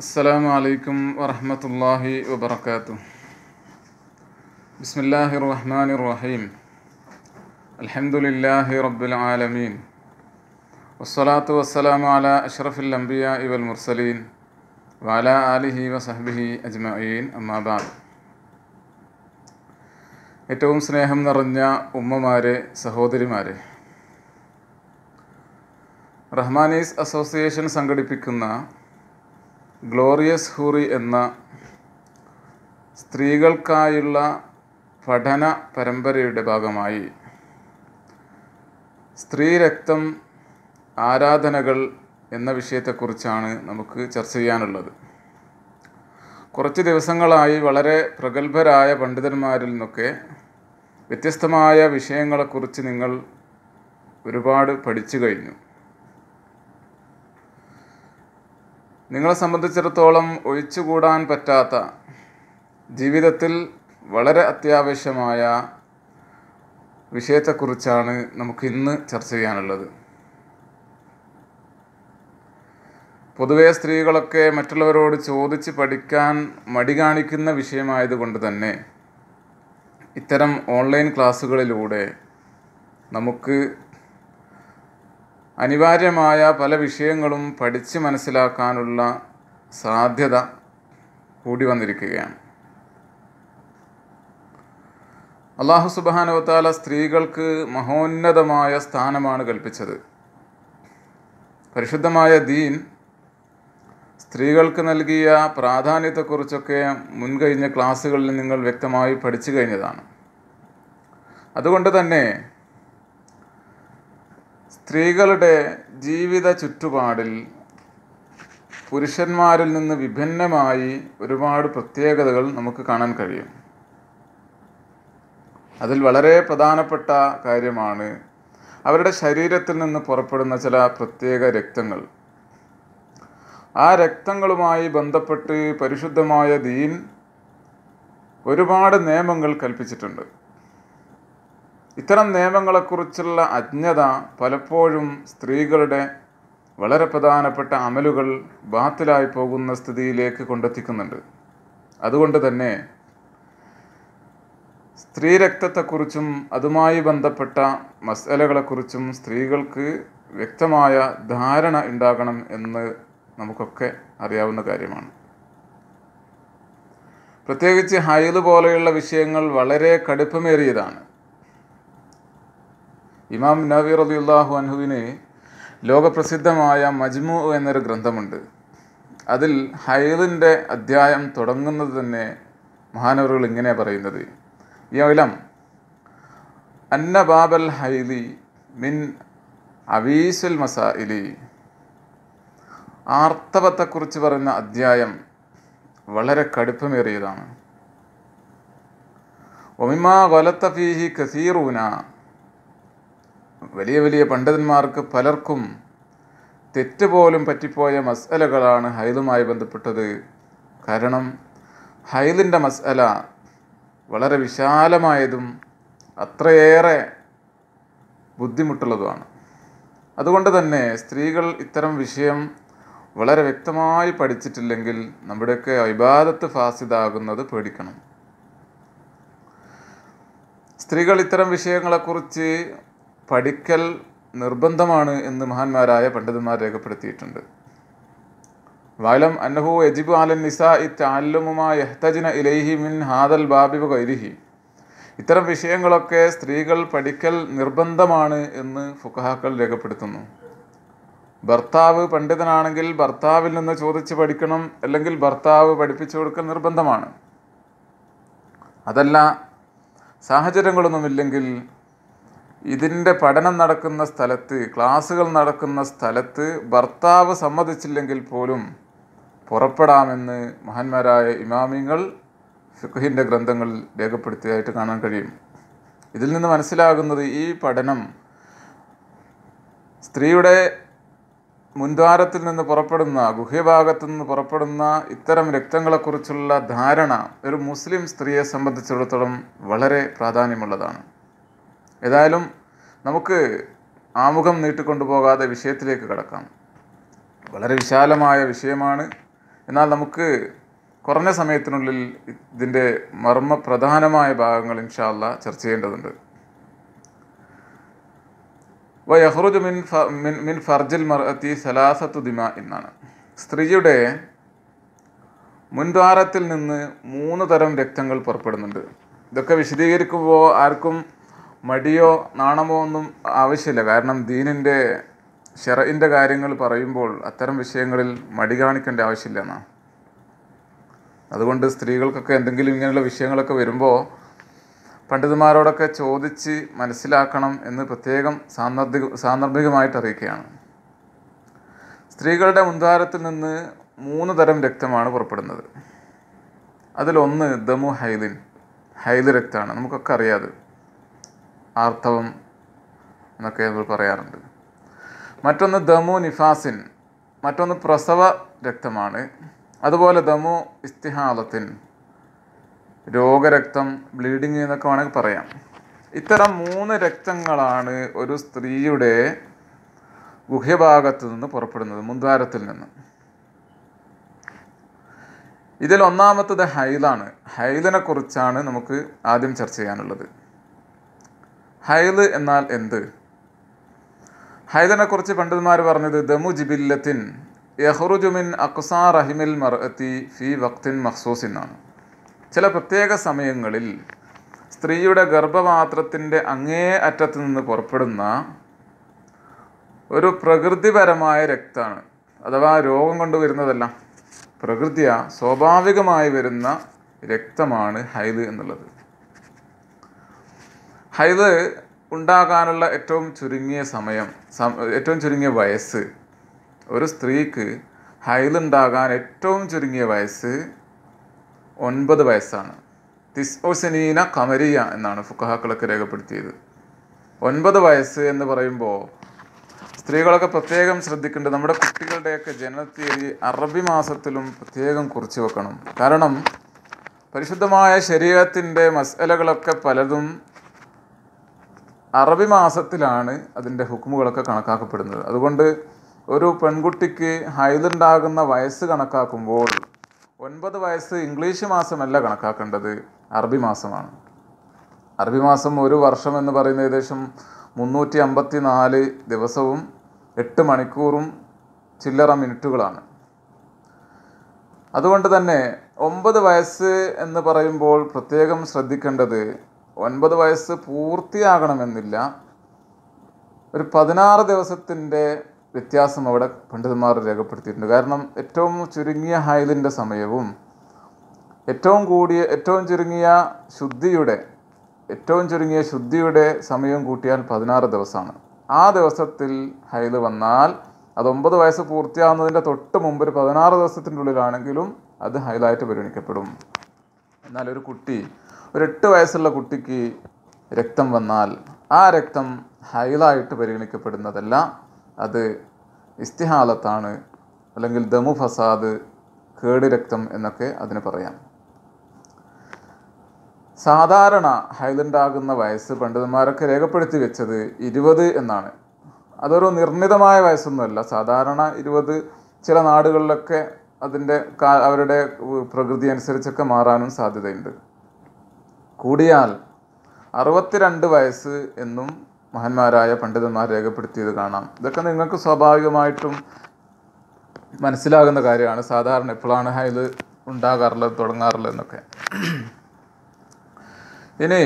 السلام عليكم ورحمة الله وبركاته بسم الله الرحمن الرحيم الحمد لله رب العالمين والصلاة والسلام على أشرف الأنبياء والمرسلين وعلى آله وصحبه أجمعين أما بعد ഏറ്റവും സ്നേഹം നിറഞ്ഞ ഉമ്മമാരെ സഹോദരിമാരെ റഹ്മാനീസ് അസോസിയേഷൻ സംഘടിപ്പിക്കുന്ന ഗ്ലോറിയസ് ഹൂറി എന്ന സ്ത്രീകൾക്കായുള്ള പഠന പരമ്പരയുടെ ഭാഗമായി സ്ത്രീരക്തം ആരാധനകൾ എന്ന വിഷയത്തെക്കുറിച്ചാണ് നമുക്ക് ചർച്ച ചെയ്യാനുള്ളത് കുറച്ച് ദിവസങ്ങളായി വളരെ പ്രഗത്ഭരായ പണ്ഡിതന്മാരിൽ നിന്നൊക്കെ വ്യത്യസ്തമായ വിഷയങ്ങളെക്കുറിച്ച് നിങ്ങൾ ഒരുപാട് പഠിച്ചു കഴിഞ്ഞു നിങ്ങളെ സംബന്ധിച്ചിടത്തോളം ഒഴിച്ചുകൂടാൻ പറ്റാത്ത ജീവിതത്തിൽ വളരെ അത്യാവശ്യമായ വിഷയത്തെക്കുറിച്ചാണ് നമുക്ക് ഇന്ന് ചർച്ച ചെയ്യാനുള്ളത് പൊതുവെ സ്ത്രീകളൊക്കെ മറ്റുള്ളവരോട് ചോദിച്ച് പഠിക്കാൻ മടി കാണിക്കുന്ന വിഷയമായതുകൊണ്ട് തന്നെ ഇത്തരം ഓൺലൈൻ ക്ലാസ്സുകളിലൂടെ നമുക്ക് അനിവാര്യമായ പല വിഷയങ്ങളും പഠിച്ച് മനസ്സിലാക്കാനുള്ള സാധ്യത കൂടി വന്നിരിക്കുകയാണ് അള്ളാഹു സുബാനവത്താല സ്ത്രീകൾക്ക് മഹോന്നതമായ സ്ഥാനമാണ് കൽപ്പിച്ചത് പരിശുദ്ധമായ ദീൻ സ്ത്രീകൾക്ക് നൽകിയ പ്രാധാന്യത്തെക്കുറിച്ചൊക്കെ മുൻകഴിഞ്ഞ ക്ലാസ്സുകളിൽ നിങ്ങൾ വ്യക്തമായി പഠിച്ചു കഴിഞ്ഞതാണ് അതുകൊണ്ട് തന്നെ സ്ത്രീകളുടെ ജീവിത ചുറ്റുപാടിൽ പുരുഷന്മാരിൽ നിന്ന് വിഭിന്നമായി ഒരുപാട് പ്രത്യേകതകൾ നമുക്ക് കാണാൻ കഴിയും അതിൽ വളരെ പ്രധാനപ്പെട്ട കാര്യമാണ് അവരുടെ ശരീരത്തിൽ നിന്ന് പുറപ്പെടുന്ന ചില പ്രത്യേക രക്തങ്ങൾ ആ രക്തങ്ങളുമായി ബന്ധപ്പെട്ട് പരിശുദ്ധമായ ദീൻ ഒരുപാട് നിയമങ്ങൾ കൽപ്പിച്ചിട്ടുണ്ട് ഇത്തരം നിയമങ്ങളെക്കുറിച്ചുള്ള അജ്ഞത പലപ്പോഴും സ്ത്രീകളുടെ വളരെ പ്രധാനപ്പെട്ട അമലുകൾ ബാത്തിലായി പോകുന്ന സ്ഥിതിയിലേക്ക് കൊണ്ടെത്തിക്കുന്നുണ്ട് അതുകൊണ്ട് തന്നെ സ്ത്രീരക്തത്തെക്കുറിച്ചും അതുമായി ബന്ധപ്പെട്ട മസലകളെക്കുറിച്ചും സ്ത്രീകൾക്ക് വ്യക്തമായ ധാരണ ഉണ്ടാകണം എന്ന് നമുക്കൊക്കെ അറിയാവുന്ന കാര്യമാണ് പ്രത്യേകിച്ച് ഹൈല് പോലെയുള്ള വിഷയങ്ങൾ വളരെ കടുപ്പമേറിയതാണ് ഇമാം നബി റലിയുല്ലാഹു അൻഹുവിന് ലോകപ്രസിദ്ധമായ മജ്മു എന്നൊരു ഗ്രന്ഥമുണ്ട് അതിൽ ഹൈദിൻ്റെ അധ്യായം തുടങ്ങുന്നത് തന്നെ മഹാനവറുകൾ ഇങ്ങനെ പറയുന്നത് യൗലം അന്ന ബാബൽ ഹൈലി മിൻ അവീസുൽ മസാഇലി ആർത്തവത്തെക്കുറിച്ച് പറയുന്ന അധ്യായം വളരെ കടുപ്പമേറിയതാണ് ഒമിമാ വലത്തഫീഹി കസീറൂന വലിയ വലിയ പണ്ഡിതന്മാർക്ക് പലർക്കും തെറ്റുപോലും പറ്റിപ്പോയ മസലകളാണ് ഹൈലുമായി ബന്ധപ്പെട്ടത് കാരണം ഹൈലിൻ്റെ മസല വളരെ വിശാലമായതും അത്രയേറെ ബുദ്ധിമുട്ടുള്ളതുമാണ് അതുകൊണ്ട് തന്നെ സ്ത്രീകൾ ഇത്തരം വിഷയം വളരെ വ്യക്തമായി പഠിച്ചിട്ടില്ലെങ്കിൽ നമ്മുടെയൊക്കെ അഭിബാധത്ത് ഫാസിതാകുന്നത് പേടിക്കണം സ്ത്രീകൾ ഇത്തരം വിഷയങ്ങളെക്കുറിച്ച് പഠിക്കൽ നിർബന്ധമാണ് എന്ന് മഹാന്മാരായ പണ്ഡിതന്മാർ രേഖപ്പെടുത്തിയിട്ടുണ്ട് വാലം അന്നഹു യജിബു അലൻ നിസാ ഇത്തല്ലുമുമാഹ്തജിന ഇലൈഹി മിൻ ഹാദൽ ബാബിബ കൈരിഹി ഇത്തരം വിഷയങ്ങളൊക്കെ സ്ത്രീകൾ പഠിക്കൽ നിർബന്ധമാണ് എന്ന് ഫുഖഹാക്കൾ രേഖപ്പെടുത്തുന്നു ഭർത്താവ് പണ്ഡിതനാണെങ്കിൽ ഭർത്താവിൽ നിന്ന് ചോദിച്ച് പഠിക്കണം അല്ലെങ്കിൽ ഭർത്താവ് പഠിപ്പിച്ചു കൊടുക്കൽ നിർബന്ധമാണ് അതല്ല സാഹചര്യങ്ങളൊന്നുമില്ലെങ്കിൽ ഇതിൻ്റെ പഠനം നടക്കുന്ന സ്ഥലത്ത് ക്ലാസ്സുകൾ നടക്കുന്ന സ്ഥലത്ത് ഭർത്താവ് സമ്മതിച്ചില്ലെങ്കിൽ പോലും പുറപ്പെടാമെന്ന് മഹാന്മാരായ ഇമാമിങ്ങൾ ഫിഖുഹിൻ്റെ ഗ്രന്ഥങ്ങളിൽ രേഖപ്പെടുത്തിയതായിട്ട് കാണാൻ കഴിയും ഇതിൽ നിന്ന് മനസ്സിലാകുന്നത് ഈ പഠനം സ്ത്രീയുടെ മുൻദ്വാരത്തിൽ നിന്ന് പുറപ്പെടുന്ന ഗുഹ്യഭാഗത്തു നിന്ന് പുറപ്പെടുന്ന ഇത്തരം രക്തങ്ങളെക്കുറിച്ചുള്ള ധാരണ ഒരു മുസ്ലിം സ്ത്രീയെ സംബന്ധിച്ചിടത്തോളം വളരെ പ്രാധാന്യമുള്ളതാണ് ഏതായാലും നമുക്ക് ആമുഖം നീട്ടിക്കൊണ്ടു പോകാതെ വിഷയത്തിലേക്ക് കടക്കാം വളരെ വിശാലമായ വിഷയമാണ് എന്നാൽ നമുക്ക് കുറഞ്ഞ സമയത്തിനുള്ളിൽ ഇതിൻ്റെ മർമ്മ പ്രധാനമായ ഭാഗങ്ങൾ ഇൻഷാല്ല ചർച്ച ചെയ്യേണ്ടതുണ്ട് വയഹ്റുജ് മിൻ മിൻ മിൻ ഫർജിൽ മറത്തി സലാസത്തു ദിമ എന്നാണ് സ്ത്രീയുടെ മുൻദ്വാരത്തിൽ നിന്ന് മൂന്ന് തരം രക്തങ്ങൾ പുറപ്പെടുന്നുണ്ട് ഇതൊക്കെ വിശദീകരിക്കുമ്പോൾ ആർക്കും മടിയോ നാണമോ ഒന്നും ആവശ്യമില്ല കാരണം ദീനിൻ്റെ ഷെറയിൻ്റെ കാര്യങ്ങൾ പറയുമ്പോൾ അത്തരം വിഷയങ്ങളിൽ മടി കാണിക്കേണ്ട ആവശ്യമില്ല അതുകൊണ്ട് സ്ത്രീകൾക്കൊക്കെ എന്തെങ്കിലും ഇങ്ങനെയുള്ള വിഷയങ്ങളൊക്കെ വരുമ്പോൾ പണ്ഡിതന്മാരോടൊക്കെ ചോദിച്ച് മനസ്സിലാക്കണം എന്ന് പ്രത്യേകം സാന്ദർഭിക സാന്ദർഭികമായിട്ട് അറിയിക്കുകയാണ് സ്ത്രീകളുടെ മുൻധാരത്തിൽ നിന്ന് മൂന്ന് തരം രക്തമാണ് പുറപ്പെടുന്നത് അതിലൊന്ന് ദമു ഹൈലിൻ ഹൈലി രക്തമാണ് നമുക്കൊക്കെ അറിയാതെ ആർത്തവം എന്നൊക്കെ നമ്മൾ പറയാറുണ്ട് മറ്റൊന്ന് ദമു നിഫാസിൻ മറ്റൊന്ന് പ്രസവ രക്തമാണ് അതുപോലെ ദമു ഇസ്തിഹാലത്തിൻ രോഗരക്തം ബ്ലീഡിങ് എന്നൊക്കെ വേണമെങ്കിൽ പറയാം ഇത്തരം മൂന്ന് രക്തങ്ങളാണ് ഒരു സ്ത്രീയുടെ ഗുഹ്യഭാഗത്ത് നിന്ന് പുറപ്പെടുന്നത് മുൻദ്വാരത്തിൽ നിന്ന് ഇതിൽ ഒന്നാമത്തത് ഹൈലാണ് ഹൈലിനെ കുറിച്ചാണ് നമുക്ക് ആദ്യം ചർച്ച ചെയ്യാനുള്ളത് ഹൈദ് എന്നാൽ എന്ത് കുറിച്ച് പണ്ഡിതന്മാർ പറഞ്ഞത് ദമു ജിബില്ലത്തിൻ യഹ്റുജുമിൻ അക്സാ റഹിമിൽ മർഅത്തി ഫി വക്തിൻ മഹ്സൂസ് എന്നാണ് ചില പ്രത്യേക സമയങ്ങളിൽ സ്ത്രീയുടെ ഗർഭപാത്രത്തിൻ്റെ അങ്ങേ അറ്റത്ത് നിന്ന് പുറപ്പെടുന്ന ഒരു പ്രകൃതിപരമായ രക്തമാണ് അഥവാ രോഗം കൊണ്ടുവരുന്നതല്ല പ്രകൃതിയ സ്വാഭാവികമായി വരുന്ന രക്തമാണ് ഹൈദ് എന്നുള്ളത് ഹൈദ് ഉണ്ടാകാനുള്ള ഏറ്റവും ചുരുങ്ങിയ സമയം ഏറ്റവും ചുരുങ്ങിയ വയസ്സ് ഒരു സ്ത്രീക്ക് ഹൈലുണ്ടാകാൻ ഏറ്റവും ചുരുങ്ങിയ വയസ്സ് ഒൻപത് വയസ്സാണ് തിസ്ഒസിനീന കമരിയ എന്നാണ് ഫുക്കഹാക്കളൊക്കെ രേഖപ്പെടുത്തിയത് ഒൻപത് വയസ്സ് എന്ന് പറയുമ്പോൾ സ്ത്രീകളൊക്കെ പ്രത്യേകം ശ്രദ്ധിക്കേണ്ടത് നമ്മുടെ കുട്ടികളുടെയൊക്കെ ജനനത്തീയതി അറബി മാസത്തിലും പ്രത്യേകം കുറിച്ചു വെക്കണം കാരണം പരിശുദ്ധമായ ശരീരത്തിൻ്റെ മസലകളൊക്കെ പലതും അറബി മാസത്തിലാണ് അതിൻ്റെ ഹുക്കുമുകളൊക്കെ കണക്കാക്കപ്പെടുന്നത് അതുകൊണ്ട് ഒരു പെൺകുട്ടിക്ക് ഹൈലുണ്ടാകുന്ന വയസ്സ് കണക്കാക്കുമ്പോൾ ഒൻപത് വയസ്സ് ഇംഗ്ലീഷ് മാസമല്ല കണക്കാക്കേണ്ടത് അറബി മാസമാണ് അറബി മാസം ഒരു വർഷം എന്ന് പറയുന്ന ഏകദേശം മുന്നൂറ്റി അമ്പത്തി നാല് ദിവസവും എട്ട് മണിക്കൂറും ചില്ലറ മിനിറ്റുകളാണ് അതുകൊണ്ട് തന്നെ ഒമ്പത് വയസ്സ് എന്ന് പറയുമ്പോൾ പ്രത്യേകം ശ്രദ്ധിക്കേണ്ടത് ഒൻപത് വയസ്സ് പൂർത്തിയാകണമെന്നില്ല ഒരു പതിനാറ് ദിവസത്തിൻ്റെ വ്യത്യാസം അവിടെ പണ്ഡിതന്മാർ രേഖപ്പെടുത്തിയിട്ടുണ്ട് കാരണം ഏറ്റവും ചുരുങ്ങിയ ഹൈലിൻ്റെ സമയവും ഏറ്റവും കൂടിയ ഏറ്റവും ചുരുങ്ങിയ ശുദ്ധിയുടെ ഏറ്റവും ചുരുങ്ങിയ ശുദ്ധിയുടെ സമയം കൂട്ടിയാൽ പതിനാറ് ദിവസമാണ് ആ ദിവസത്തിൽ ഹൈല് വന്നാൽ അത് ഒമ്പത് വയസ്സ് പൂർത്തിയാകുന്നതിൻ്റെ തൊട്ട് മുമ്പ് ഒരു പതിനാറ് ദിവസത്തിൻ്റെ ഉള്ളിലാണെങ്കിലും അത് ഹൈലായിട്ട് പരിഗണിക്കപ്പെടും എന്നാൽ ഒരു കുട്ടി ഒരു എട്ട് വയസ്സുള്ള കുട്ടിക്ക് രക്തം വന്നാൽ ആ രക്തം ഹൈലായിട്ട് പരിഗണിക്കപ്പെടുന്നതല്ല അത് ഇസ്തിഹാലത്താണ് അല്ലെങ്കിൽ ദമു ഫസാദ് കേട് രക്തം എന്നൊക്കെ അതിന് പറയാം സാധാരണ ഹൈലുണ്ടാകുന്ന വയസ്സ് പണ്ഡിതന്മാരൊക്കെ രേഖപ്പെടുത്തി വെച്ചത് ഇരുപത് എന്നാണ് അതൊരു നിർണിതമായ വയസ്സൊന്നുമല്ല സാധാരണ ഇരുപത് ചില നാടുകളിലൊക്കെ അതിൻ്റെ അവരുടെ പ്രകൃതി അനുസരിച്ചൊക്കെ മാറാനും സാധ്യതയുണ്ട് കൂടിയാൽ അറുപത്തിരണ്ട് വയസ്സ് എന്നും മഹന്മാരായ പണ്ഡിതന്മാർ രേഖപ്പെടുത്തിയത് കാണാം ഇതൊക്കെ നിങ്ങൾക്ക് സ്വാഭാവികമായിട്ടും മനസ്സിലാകുന്ന കാര്യമാണ് സാധാരണ എപ്പോഴാണ് ഇത് ഉണ്ടാകാറുള്ളത് തുടങ്ങാറുള്ളത് എന്നൊക്കെ ഇനി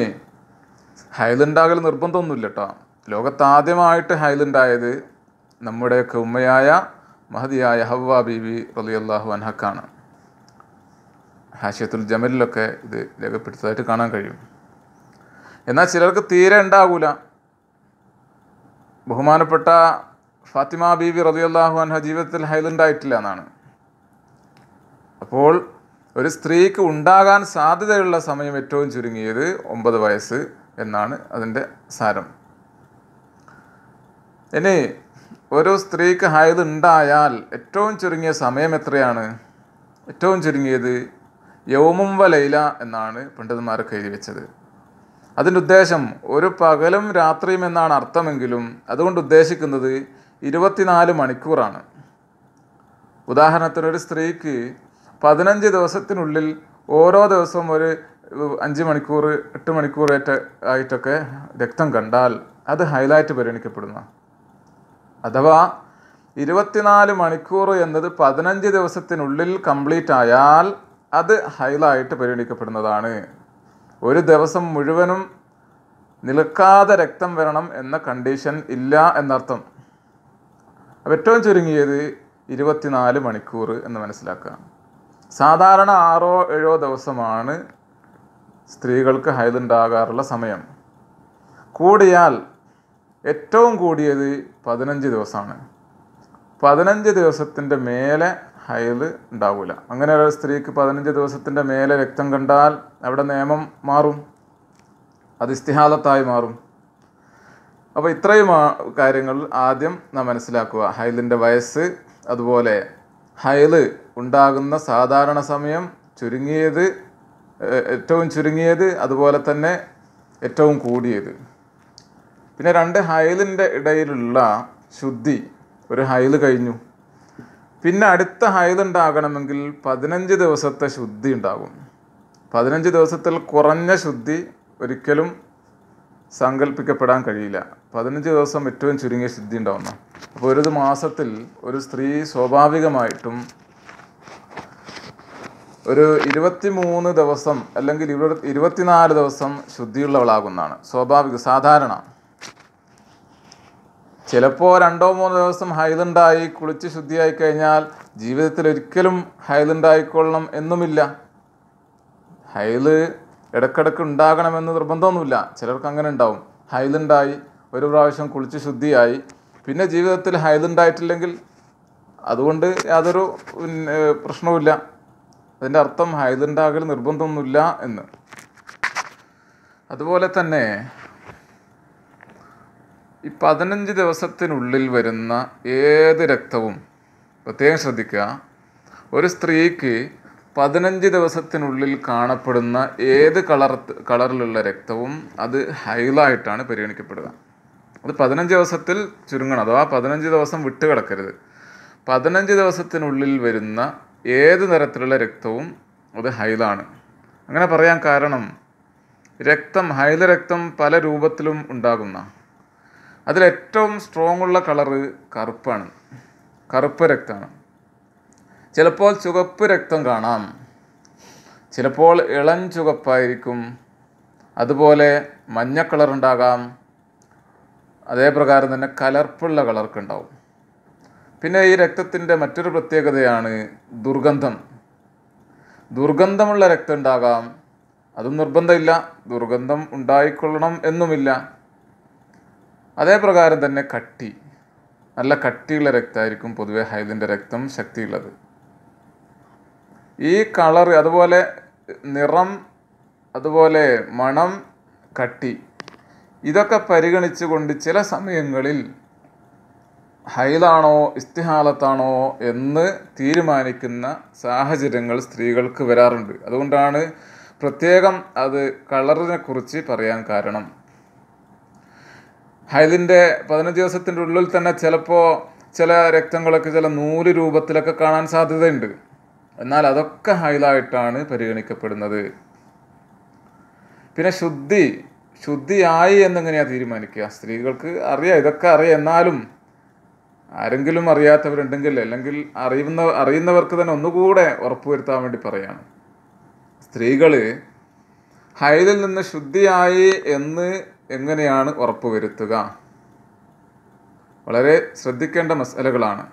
ഹൈലുണ്ടാകൽ നിർബന്ധമൊന്നുമില്ല കേട്ടോ ലോകത്താദ്യമായിട്ട് ഹൈലുണ്ടായത് നമ്മുടെയൊക്കെ ഉമ്മയായ മഹതിയായ ഹവ്വ ബീവി അള്ളാഹു അൻഹക്കാണ് ഹാഷ്യത്തുൽ ജമലിലൊക്കെ ഇത് രേഖപ്പെടുത്തതായിട്ട് കാണാൻ കഴിയും എന്നാൽ ചിലർക്ക് തീരെ ഉണ്ടാകൂല ബഹുമാനപ്പെട്ട ഫാത്തിമ ബീവി റതിയല്ലാഹു അൻഹ ജീവിതത്തിൽ ഹൈലുണ്ടായിട്ടില്ല എന്നാണ് അപ്പോൾ ഒരു സ്ത്രീക്ക് ഉണ്ടാകാൻ സാധ്യതയുള്ള സമയം ഏറ്റവും ചുരുങ്ങിയത് ഒമ്പത് വയസ്സ് എന്നാണ് അതിൻ്റെ സാരം ഇനി ഒരു സ്ത്രീക്ക് ഉണ്ടായാൽ ഏറ്റവും ചുരുങ്ങിയ സമയം എത്രയാണ് ഏറ്റവും ചുരുങ്ങിയത് യൗമും വലൈല എന്നാണ് പണ്ഡിതന്മാരൊക്കെ എഴുതി വെച്ചത് അതിൻ്റെ ഉദ്ദേശം ഒരു പകലും രാത്രിയും എന്നാണ് അർത്ഥമെങ്കിലും അതുകൊണ്ട് ഉദ്ദേശിക്കുന്നത് ഇരുപത്തിനാല് മണിക്കൂറാണ് ഉദാഹരണത്തിന് ഒരു സ്ത്രീക്ക് പതിനഞ്ച് ദിവസത്തിനുള്ളിൽ ഓരോ ദിവസവും ഒരു അഞ്ച് മണിക്കൂർ എട്ട് ഏറ്റ ആയിട്ടൊക്കെ രക്തം കണ്ടാൽ അത് ഹൈലൈറ്റ് പരിഗണിക്കപ്പെടുന്ന അഥവാ ഇരുപത്തിനാല് മണിക്കൂർ എന്നത് പതിനഞ്ച് ദിവസത്തിനുള്ളിൽ കംപ്ലീറ്റ് ആയാൽ അത് ഹൈലായിട്ട് പരിഗണിക്കപ്പെടുന്നതാണ് ഒരു ദിവസം മുഴുവനും നിൽക്കാതെ രക്തം വരണം എന്ന കണ്ടീഷൻ ഇല്ല എന്നർത്ഥം അപ്പോൾ ഏറ്റവും ചുരുങ്ങിയത് ഇരുപത്തിനാല് മണിക്കൂർ എന്ന് മനസ്സിലാക്കുക സാധാരണ ആറോ ഏഴോ ദിവസമാണ് സ്ത്രീകൾക്ക് ഹൈലുണ്ടാകാറുള്ള സമയം കൂടിയാൽ ഏറ്റവും കൂടിയത് പതിനഞ്ച് ദിവസമാണ് പതിനഞ്ച് ദിവസത്തിൻ്റെ മേലെ ഹയത് ഉണ്ടാവില്ല അങ്ങനെ ഒരു സ്ത്രീക്ക് പതിനഞ്ച് ദിവസത്തിൻ്റെ മേലെ രക്തം കണ്ടാൽ അവിടെ നിയമം മാറും അത് ഇസ്തിഹാലത്തായി മാറും അപ്പോൾ ഇത്രയും കാര്യങ്ങൾ ആദ്യം നാം മനസ്സിലാക്കുക ഹൈലിൻ്റെ വയസ്സ് അതുപോലെ ഹൈല് ഉണ്ടാകുന്ന സാധാരണ സമയം ചുരുങ്ങിയത് ഏറ്റവും ചുരുങ്ങിയത് അതുപോലെ തന്നെ ഏറ്റവും കൂടിയത് പിന്നെ രണ്ട് ഹൈലിൻ്റെ ഇടയിലുള്ള ശുദ്ധി ഒരു ഹൈല് കഴിഞ്ഞു പിന്നെ അടുത്ത ഹൈതുണ്ടാകണമെങ്കിൽ പതിനഞ്ച് ദിവസത്തെ ശുദ്ധി ഉണ്ടാകും പതിനഞ്ച് ദിവസത്തിൽ കുറഞ്ഞ ശുദ്ധി ഒരിക്കലും സങ്കല്പിക്കപ്പെടാൻ കഴിയില്ല പതിനഞ്ച് ദിവസം ഏറ്റവും ചുരുങ്ങിയ ശുദ്ധി ഉണ്ടാവുന്നു അപ്പോൾ ഒരു മാസത്തിൽ ഒരു സ്ത്രീ സ്വാഭാവികമായിട്ടും ഒരു ഇരുപത്തിമൂന്ന് ദിവസം അല്ലെങ്കിൽ ഇരുപത്തിനാല് ദിവസം ശുദ്ധിയുള്ളവളാകുന്നതാണ് സ്വാഭാവിക സാധാരണ ചിലപ്പോൾ രണ്ടോ മൂന്നോ ദിവസം ഹൈലുണ്ടായി കുളിച്ച് ശുദ്ധിയായി കഴിഞ്ഞാൽ ജീവിതത്തിൽ ഒരിക്കലും ഹൈലുണ്ടായിക്കൊള്ളണം എന്നുമില്ല ഹൈല് ഇടക്കിടക്ക് ഉണ്ടാകണമെന്ന് നിർബന്ധമൊന്നുമില്ല ചിലർക്ക് അങ്ങനെ ഉണ്ടാവും ഹൈലുണ്ടായി ഒരു പ്രാവശ്യം കുളിച്ച് ശുദ്ധിയായി പിന്നെ ജീവിതത്തിൽ ഹൈലുണ്ടായിട്ടില്ലെങ്കിൽ അതുകൊണ്ട് യാതൊരു പ്രശ്നവുമില്ല അതിൻ്റെ അർത്ഥം ഹൈലുണ്ടാകൽ നിർബന്ധമൊന്നുമില്ല എന്ന് അതുപോലെ തന്നെ ഈ പതിനഞ്ച് ദിവസത്തിനുള്ളിൽ വരുന്ന ഏത് രക്തവും പ്രത്യേകം ശ്രദ്ധിക്കുക ഒരു സ്ത്രീക്ക് പതിനഞ്ച് ദിവസത്തിനുള്ളിൽ കാണപ്പെടുന്ന ഏത് കളർ കളറിലുള്ള രക്തവും അത് ഹൈലായിട്ടാണ് പരിഗണിക്കപ്പെടുക അത് പതിനഞ്ച് ദിവസത്തിൽ ചുരുങ്ങണം അഥവാ പതിനഞ്ച് ദിവസം വിട്ട് കിടക്കരുത് പതിനഞ്ച് ദിവസത്തിനുള്ളിൽ വരുന്ന ഏത് നിറത്തിലുള്ള രക്തവും അത് ഹൈലാണ് അങ്ങനെ പറയാൻ കാരണം രക്തം ഹൈല രക്തം പല രൂപത്തിലും ഉണ്ടാകുന്ന അതിലേറ്റവും സ്ട്രോങ് ഉള്ള കളറ് കറുപ്പാണ് കറുപ്പ് രക്തമാണ് ചിലപ്പോൾ ചുവപ്പ് രക്തം കാണാം ചിലപ്പോൾ ഇളം ചുവപ്പായിരിക്കും അതുപോലെ മഞ്ഞ കളർ ഉണ്ടാകാം അതേപ്രകാരം തന്നെ കലർപ്പുള്ള കളർക്ക് ഉണ്ടാവും പിന്നെ ഈ രക്തത്തിൻ്റെ മറ്റൊരു പ്രത്യേകതയാണ് ദുർഗന്ധം ദുർഗന്ധമുള്ള രക്തം ഉണ്ടാകാം അതും നിർബന്ധമില്ല ദുർഗന്ധം ഉണ്ടായിക്കൊള്ളണം എന്നുമില്ല അതേപ്രകാരം തന്നെ കട്ടി നല്ല കട്ടിയുള്ള രക്തമായിരിക്കും പൊതുവെ ഹൈദിൻ്റെ രക്തം ശക്തിയുള്ളത് ഈ കളർ അതുപോലെ നിറം അതുപോലെ മണം കട്ടി ഇതൊക്കെ പരിഗണിച്ചുകൊണ്ട് ചില സമയങ്ങളിൽ ഹൈലാണോ ഇസ്തിഹാലത്താണോ എന്ന് തീരുമാനിക്കുന്ന സാഹചര്യങ്ങൾ സ്ത്രീകൾക്ക് വരാറുണ്ട് അതുകൊണ്ടാണ് പ്രത്യേകം അത് കളറിനെ കുറിച്ച് പറയാൻ കാരണം ഹൈദിൻ്റെ പതിനഞ്ച് ദിവസത്തിൻ്റെ ഉള്ളിൽ തന്നെ ചിലപ്പോൾ ചില രക്തങ്ങളൊക്കെ ചില നൂല് രൂപത്തിലൊക്കെ കാണാൻ സാധ്യതയുണ്ട് എന്നാൽ അതൊക്കെ ഹൈലായിട്ടാണ് പരിഗണിക്കപ്പെടുന്നത് പിന്നെ ശുദ്ധി ശുദ്ധിയായി എന്നെങ്ങനെയാണ് തീരുമാനിക്കുക സ്ത്രീകൾക്ക് അറിയാം ഇതൊക്കെ അറിയാം എന്നാലും ആരെങ്കിലും അറിയാത്തവരുണ്ടെങ്കിൽ അല്ലെങ്കിൽ അറിയുന്ന അറിയുന്നവർക്ക് തന്നെ ഒന്നുകൂടെ ഉറപ്പുവരുത്താൻ വേണ്ടി പറയാണ് സ്ത്രീകൾ ഹൈലിൽ നിന്ന് ശുദ്ധിയായി എന്ന് എങ്ങനെയാണ് ഉറപ്പുവരുത്തുക വളരെ ശ്രദ്ധിക്കേണ്ട മസലകളാണ്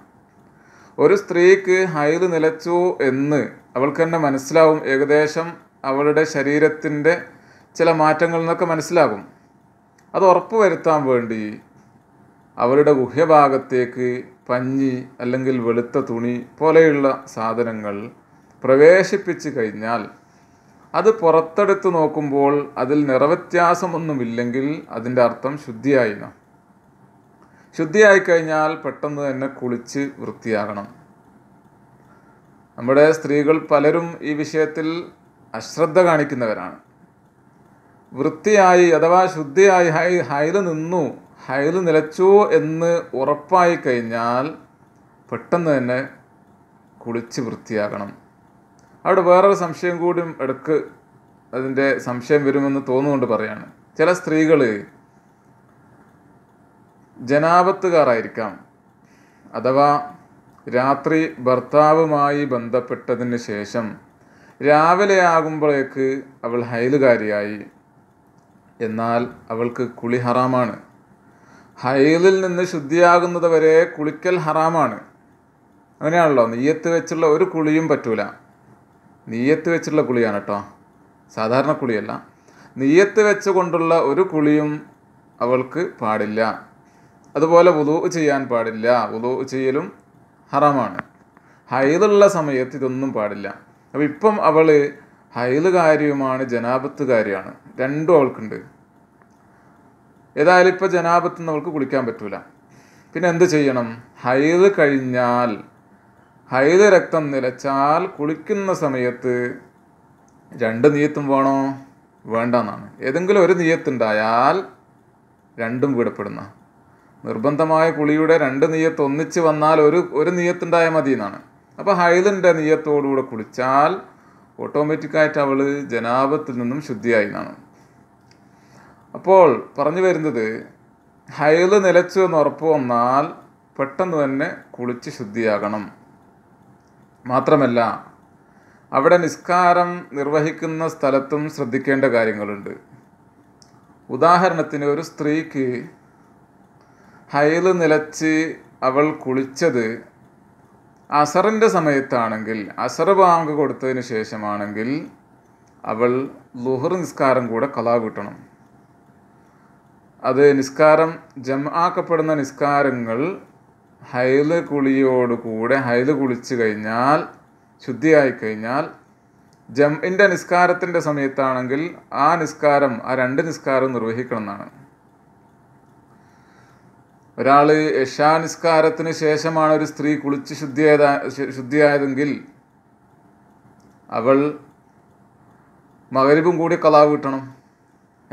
ഒരു സ്ത്രീക്ക് ഹൈത് നിലച്ചു എന്ന് അവൾക്ക് തന്നെ മനസ്സിലാവും ഏകദേശം അവളുടെ ശരീരത്തിൻ്റെ ചില മാറ്റങ്ങൾ നിന്നൊക്കെ മനസ്സിലാകും അത് ഉറപ്പുവരുത്താൻ വേണ്ടി അവരുടെ ഗുഹ്യഭാഗത്തേക്ക് പഞ്ഞി അല്ലെങ്കിൽ വെളുത്ത തുണി പോലെയുള്ള സാധനങ്ങൾ പ്രവേശിപ്പിച്ചു കഴിഞ്ഞാൽ അത് പുറത്തെടുത്ത് നോക്കുമ്പോൾ അതിൽ നിറവ്യത്യാസമൊന്നുമില്ലെങ്കിൽ അതിൻ്റെ അർത്ഥം ശുദ്ധിയായി ശുദ്ധിയായി കഴിഞ്ഞാൽ പെട്ടെന്ന് തന്നെ കുളിച്ച് വൃത്തിയാകണം നമ്മുടെ സ്ത്രീകൾ പലരും ഈ വിഷയത്തിൽ അശ്രദ്ധ കാണിക്കുന്നവരാണ് വൃത്തിയായി അഥവാ ശുദ്ധിയായി ഹൈ ഹൈല് നിന്നു ഹൈല് നിലച്ചു എന്ന് ഉറപ്പായി കഴിഞ്ഞാൽ പെട്ടെന്ന് തന്നെ കുളിച്ച് വൃത്തിയാകണം അവിടെ വേറൊരു സംശയം കൂടി എടുക്ക് അതിൻ്റെ സംശയം വരുമെന്ന് തോന്നുകൊണ്ട് പറയാണ് ചില സ്ത്രീകൾ ജനാപത്തുകാരായിരിക്കാം അഥവാ രാത്രി ഭർത്താവുമായി ബന്ധപ്പെട്ടതിന് ശേഷം രാവിലെ ആകുമ്പോഴേക്ക് അവൾ ഹൈലുകാരിയായി എന്നാൽ അവൾക്ക് കുളി ഹറാമാണ് ഹൈലിൽ നിന്ന് ശുദ്ധിയാകുന്നത് വരെ കുളിക്കൽ ഹറാമാണ് അങ്ങനെയാണല്ലോ നെയ്യത്ത് വെച്ചുള്ള ഒരു കുളിയും പറ്റൂല നീയത്ത് വെച്ചിട്ടുള്ള കുളിയാണ് കേട്ടോ സാധാരണ കുളിയല്ല നീയത്ത് കൊണ്ടുള്ള ഒരു കുളിയും അവൾക്ക് പാടില്ല അതുപോലെ വുതു ചെയ്യാൻ പാടില്ല വുതു ചെയ്യലും ഹറാമാണ് ഹൈദുള്ള സമയത്ത് ഇതൊന്നും പാടില്ല അപ്പം ഇപ്പം അവൾ ഹൈലുകാരിയുമാണ് ജനാപത്തുകാരിയാണ് രണ്ടും അവൾക്കുണ്ട് ഏതായാലും ഇപ്പോൾ ജനാപത്തുനിന്ന് അവൾക്ക് കുളിക്കാൻ പറ്റൂല പിന്നെ എന്ത് ചെയ്യണം ഹൈദ് കഴിഞ്ഞാൽ രക്തം നിലച്ചാൽ കുളിക്കുന്ന സമയത്ത് രണ്ട് നീയത്തും വേണോ വേണ്ടെന്നാണ് ഏതെങ്കിലും ഒരു നീയത്തുണ്ടായാൽ രണ്ടും വിടപ്പെടുന്ന നിർബന്ധമായ കുളിയുടെ രണ്ട് നീയത്ത് ഒന്നിച്ച് വന്നാൽ ഒരു ഒരു നീയത്തുണ്ടായാൽ മതി എന്നാണ് അപ്പോൾ ഹൈലിൻ്റെ നീയത്തോടുകൂടെ കുളിച്ചാൽ ഓട്ടോമാറ്റിക്കായിട്ട് അവൾ ജനാപത്തിൽ നിന്നും ശുദ്ധിയായി എന്നാണ് അപ്പോൾ പറഞ്ഞു വരുന്നത് ഹൈല് നിലച്ചു എന്ന് ഉറപ്പ് വന്നാൽ പെട്ടെന്ന് തന്നെ കുളിച്ച് ശുദ്ധിയാകണം മാത്രമല്ല അവിടെ നിസ്കാരം നിർവഹിക്കുന്ന സ്ഥലത്തും ശ്രദ്ധിക്കേണ്ട കാര്യങ്ങളുണ്ട് ഉദാഹരണത്തിന് ഒരു സ്ത്രീക്ക് ഹൈല് നിലച്ച് അവൾ കുളിച്ചത് അസറിൻ്റെ സമയത്താണെങ്കിൽ അസർ ബാങ്ക് കൊടുത്തതിന് ശേഷമാണെങ്കിൽ അവൾ ലുഹർ നിസ്കാരം കൂടെ കലാ കിട്ടണം അത് നിസ്കാരം ജമാക്കപ്പെടുന്ന നിസ്കാരങ്ങൾ ഹൈല കുളിയോട് കൂടെ ഹൈല കുളിച്ചു കഴിഞ്ഞാൽ ശുദ്ധിയായി കഴിഞ്ഞാൽ ജംഇൻ്റെ നിസ്കാരത്തിൻ്റെ സമയത്താണെങ്കിൽ ആ നിസ്കാരം ആ രണ്ട് നിസ്കാരം നിർവഹിക്കണം എന്നാണ് ഒരാൾ യശാ നിസ്കാരത്തിന് ശേഷമാണ് ഒരു സ്ത്രീ കുളിച്ച് ശുദ്ധിയായത ശുദ്ധിയായതെങ്കിൽ അവൾ മകരിപ്പും കൂടി കലാവ് കിട്ടണം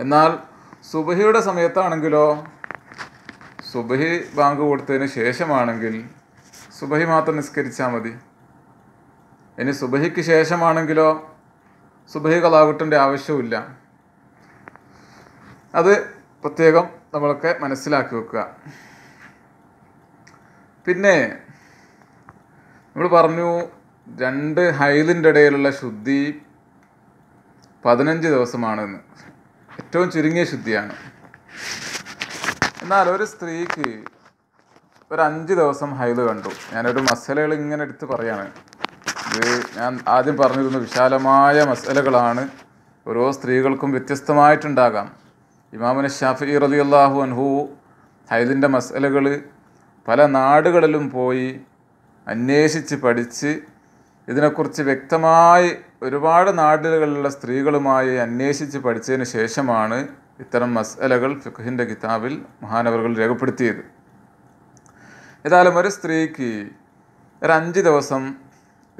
എന്നാൽ സുബഹിയുടെ സമയത്താണെങ്കിലോ സുബഹി ബാങ്ക് കൊടുത്തതിന് ശേഷമാണെങ്കിൽ സുബഹി മാത്രം നിസ്കരിച്ചാൽ മതി ഇനി സുബഹിക്ക് ശേഷമാണെങ്കിലോ സുബഹി കലാകുട്ടൻ്റെ ആവശ്യമില്ല അത് പ്രത്യേകം നമ്മളൊക്കെ മനസ്സിലാക്കി വെക്കുക പിന്നെ നമ്മൾ പറഞ്ഞു രണ്ട് ഹൈലിൻ്റെ ഇടയിലുള്ള ശുദ്ധി പതിനഞ്ച് ദിവസമാണെന്ന് ഏറ്റവും ചുരുങ്ങിയ ശുദ്ധിയാണ് എന്നാൽ ഒരു സ്ത്രീക്ക് ഒരു അഞ്ച് ദിവസം ഹൈദ് കണ്ടു ഞാനൊരു മസലകൾ ഇങ്ങനെ എടുത്ത് പറയാണ് ഇത് ഞാൻ ആദ്യം പറഞ്ഞിരുന്ന വിശാലമായ മസലകളാണ് ഓരോ സ്ത്രീകൾക്കും വ്യത്യസ്തമായിട്ടുണ്ടാകാം ഇമാമുന ഷാഫി റലി അള്ളാഹു അൻഹു ഹൈദിൻ്റെ മസലകൾ പല നാടുകളിലും പോയി അന്വേഷിച്ച് പഠിച്ച് ഇതിനെക്കുറിച്ച് വ്യക്തമായി ഒരുപാട് നാടുകളിലുള്ള സ്ത്രീകളുമായി അന്വേഷിച്ച് പഠിച്ചതിന് ശേഷമാണ് ഇത്തരം മസ്അലകൾ ഫിഖിൻ്റെ കിതാബിൽ മഹാനവറുകൾ രേഖപ്പെടുത്തിയത് ഏതായാലും ഒരു സ്ത്രീക്ക് ഒരു അഞ്ച് ദിവസം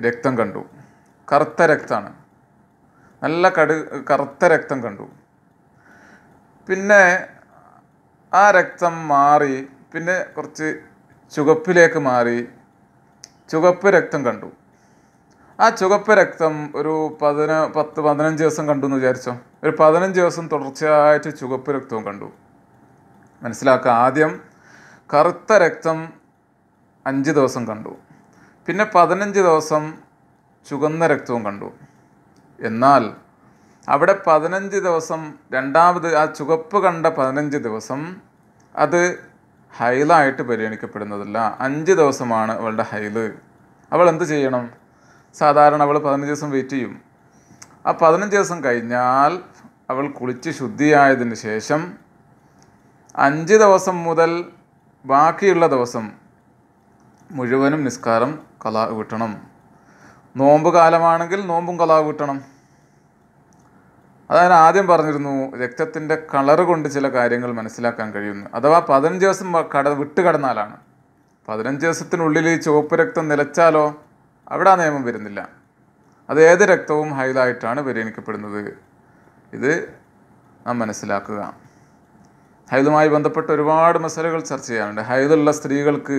രക്തം കണ്ടു കറുത്ത രക്തമാണ് നല്ല കടു കറുത്ത രക്തം കണ്ടു പിന്നെ ആ രക്തം മാറി പിന്നെ കുറച്ച് ചുവപ്പിലേക്ക് മാറി ചുവപ്പ് രക്തം കണ്ടു ആ ചുവപ്പ് രക്തം ഒരു പതിന പത്ത് പതിനഞ്ച് ദിവസം കണ്ടു എന്ന് വിചാരിച്ചോ ഒരു പതിനഞ്ച് ദിവസം തുടർച്ചയായിട്ട് ചുവപ്പ് രക്തവും കണ്ടു മനസ്സിലാക്കുക ആദ്യം കറുത്ത രക്തം അഞ്ച് ദിവസം കണ്ടു പിന്നെ പതിനഞ്ച് ദിവസം ചുവന്ന രക്തവും കണ്ടു എന്നാൽ അവിടെ പതിനഞ്ച് ദിവസം രണ്ടാമത് ആ ചുവപ്പ് കണ്ട പതിനഞ്ച് ദിവസം അത് ഹൈലായിട്ട് പരിഗണിക്കപ്പെടുന്നതല്ല അഞ്ച് ദിവസമാണ് അവളുടെ ഹൈല് അവൾ എന്ത് ചെയ്യണം സാധാരണ അവൾ പതിനഞ്ച് ദിവസം വെയിറ്റ് ചെയ്യും ആ പതിനഞ്ച് ദിവസം കഴിഞ്ഞാൽ അവൾ കുളിച്ച് ശുദ്ധിയായതിന് ശേഷം അഞ്ച് ദിവസം മുതൽ ബാക്കിയുള്ള ദിവസം മുഴുവനും നിസ്കാരം കലാ കിട്ടണം നോമ്പ് കാലമാണെങ്കിൽ നോമ്പും കലാ കിട്ടണം അതായത് ആദ്യം പറഞ്ഞിരുന്നു രക്തത്തിൻ്റെ കളർ കൊണ്ട് ചില കാര്യങ്ങൾ മനസ്സിലാക്കാൻ കഴിയുന്നു അഥവാ പതിനഞ്ച് ദിവസം കട വിട്ട് കടന്നാലാണ് പതിനഞ്ച് ദിവസത്തിനുള്ളിൽ ഈ ചുവപ്പ് രക്തം നിലച്ചാലോ അവിടെ ആ നിയമം വരുന്നില്ല അത് ഏത് രക്തവും ഹൈലായിട്ടാണ് പരിഗണിക്കപ്പെടുന്നത് ഇത് നാം മനസ്സിലാക്കുക ഹൈലുമായി ബന്ധപ്പെട്ട ഒരുപാട് മസലകൾ ചർച്ച ചെയ്യാനുണ്ട് ഹൈലുള്ള സ്ത്രീകൾക്ക്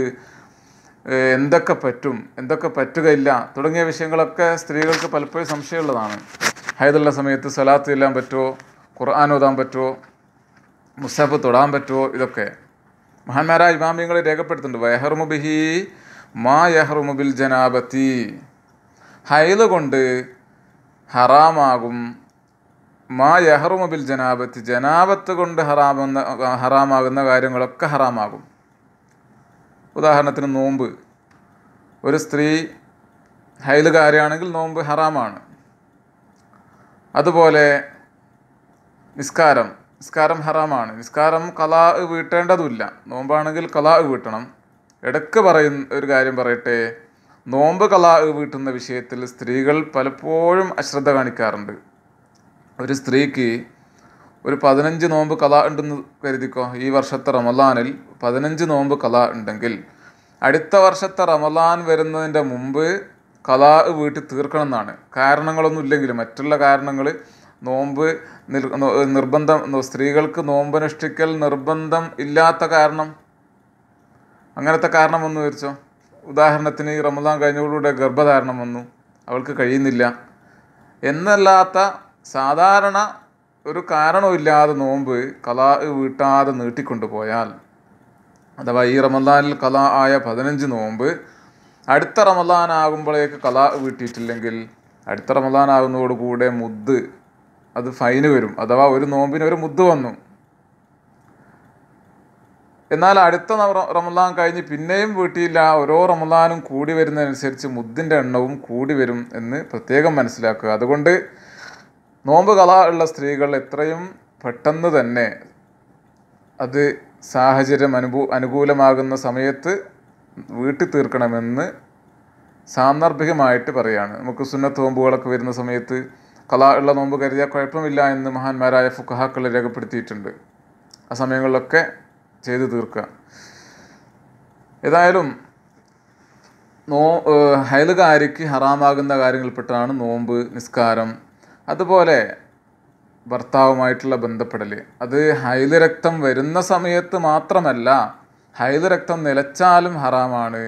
എന്തൊക്കെ പറ്റും എന്തൊക്കെ പറ്റുകയില്ല തുടങ്ങിയ വിഷയങ്ങളൊക്കെ സ്ത്രീകൾക്ക് പലപ്പോഴും സംശയമുള്ളതാണ് ഹൈദുള്ള സമയത്ത് സ്വലാത്ത് ചെല്ലാൻ പറ്റുമോ ഖുർആൻ ഓതാൻ പറ്റുമോ മുസാഫ് തൊടാൻ പറ്റുമോ ഇതൊക്കെ മഹാന്മാരായ ഇമാമിയങ്ങളെ രേഖപ്പെടുത്തുന്നുണ്ട് വയഹർമുബിഹി മാ യഹർമുബിൽ ജനാബത്തി ഹൈല് കൊണ്ട് ഹറാമാകും മാ യഹറുമബിൽ ജനാബത്ത് ജനാബത്ത് കൊണ്ട് ഹറാമെന്ന ഹറാമാകുന്ന കാര്യങ്ങളൊക്കെ ഹറാമാകും ഉദാഹരണത്തിന് നോമ്പ് ഒരു സ്ത്രീ ഹൈലുകാരിയാണെങ്കിൽ നോമ്പ് ഹറാമാണ് അതുപോലെ നിസ്കാരം നിസ്കാരം ഹറാമാണ് നിസ്കാരം കലാ വീട്ടേണ്ടതുമില്ല നോമ്പാണെങ്കിൽ കലാ വീട്ടണം ഇടയ്ക്ക് പറയുന്ന ഒരു കാര്യം പറയട്ടെ നോമ്പ് കലാ വീട്ടുന്ന വിഷയത്തിൽ സ്ത്രീകൾ പലപ്പോഴും അശ്രദ്ധ കാണിക്കാറുണ്ട് ഒരു സ്ത്രീക്ക് ഒരു പതിനഞ്ച് നോമ്പ് കല ഉണ്ടെന്ന് കരുതിക്കോ ഈ വർഷത്തെ റമലാനിൽ പതിനഞ്ച് നോമ്പ് കല ഉണ്ടെങ്കിൽ അടുത്ത വർഷത്തെ റമലാൻ വരുന്നതിൻ്റെ മുമ്പ് കലാ വീട്ടിൽ തീർക്കണം എന്നാണ് കാരണങ്ങളൊന്നും ഇല്ലെങ്കിലും മറ്റുള്ള കാരണങ്ങൾ നോമ്പ് നിർബന്ധം സ്ത്രീകൾക്ക് നോമ്പനുഷ്ഠിക്കൽ നിർബന്ധം ഇല്ലാത്ത കാരണം അങ്ങനത്തെ കാരണം ഒന്ന് വിചാരിച്ചോ ഉദാഹരണത്തിന് ഈ റമദാൻ കഴിഞ്ഞവളുടെ ഗർഭധാരണം വന്നു അവൾക്ക് കഴിയുന്നില്ല എന്നല്ലാത്ത സാധാരണ ഒരു കാരണമില്ലാതെ നോമ്പ് കലാ വീട്ടാതെ നീട്ടിക്കൊണ്ടുപോയാൽ അഥവാ ഈ റമദാനിൽ കലാ ആയ പതിനഞ്ച് നോമ്പ് അടുത്ത റമദാൻ ആകുമ്പോഴേക്ക് കലാ വീട്ടിയിട്ടില്ലെങ്കിൽ അടുത്ത റമദാൻ മുദ്ദ് അത് ഫൈന് വരും അഥവാ ഒരു നോമ്പിന് ഒരു മുദ്ദ് വന്നു എന്നാൽ അടുത്ത റമദാൻ കഴിഞ്ഞ് പിന്നെയും വീട്ടിയില്ല ഓരോ റമദാനും കൂടി വരുന്നതനുസരിച്ച് മുദ്ദിൻ്റെ എണ്ണവും കൂടി വരും എന്ന് പ്രത്യേകം മനസ്സിലാക്കുക അതുകൊണ്ട് നോമ്പ് കല ഉള്ള സ്ത്രീകൾ എത്രയും പെട്ടെന്ന് തന്നെ അത് സാഹചര്യം അനുഭൂ അനുകൂലമാകുന്ന സമയത്ത് വീട്ടിൽ തീർക്കണമെന്ന് സാന്ദർഭികമായിട്ട് പറയുകയാണ് നമുക്ക് സുന്നത്ത് നോമ്പുകളൊക്കെ വരുന്ന സമയത്ത് കല ഉള്ള നോമ്പ് കരുതിയാൽ കുഴപ്പമില്ല എന്ന് മഹാന്മാരായ ഫുഖാക്കൾ രേഖപ്പെടുത്തിയിട്ടുണ്ട് ആ സമയങ്ങളിലൊക്കെ ചെയ്തു തീർക്കുക ഏതായാലും നോ ഹൈലുകാരിക്ക് ഹറാമാകുന്ന കാര്യങ്ങളിൽപ്പെട്ടാണ് നോമ്പ് നിസ്കാരം അതുപോലെ ഭർത്താവുമായിട്ടുള്ള ബന്ധപ്പെടൽ അത് ഹൈല് രക്തം വരുന്ന സമയത്ത് മാത്രമല്ല ഹൈല് രക്തം നിലച്ചാലും ഹറാമാണ്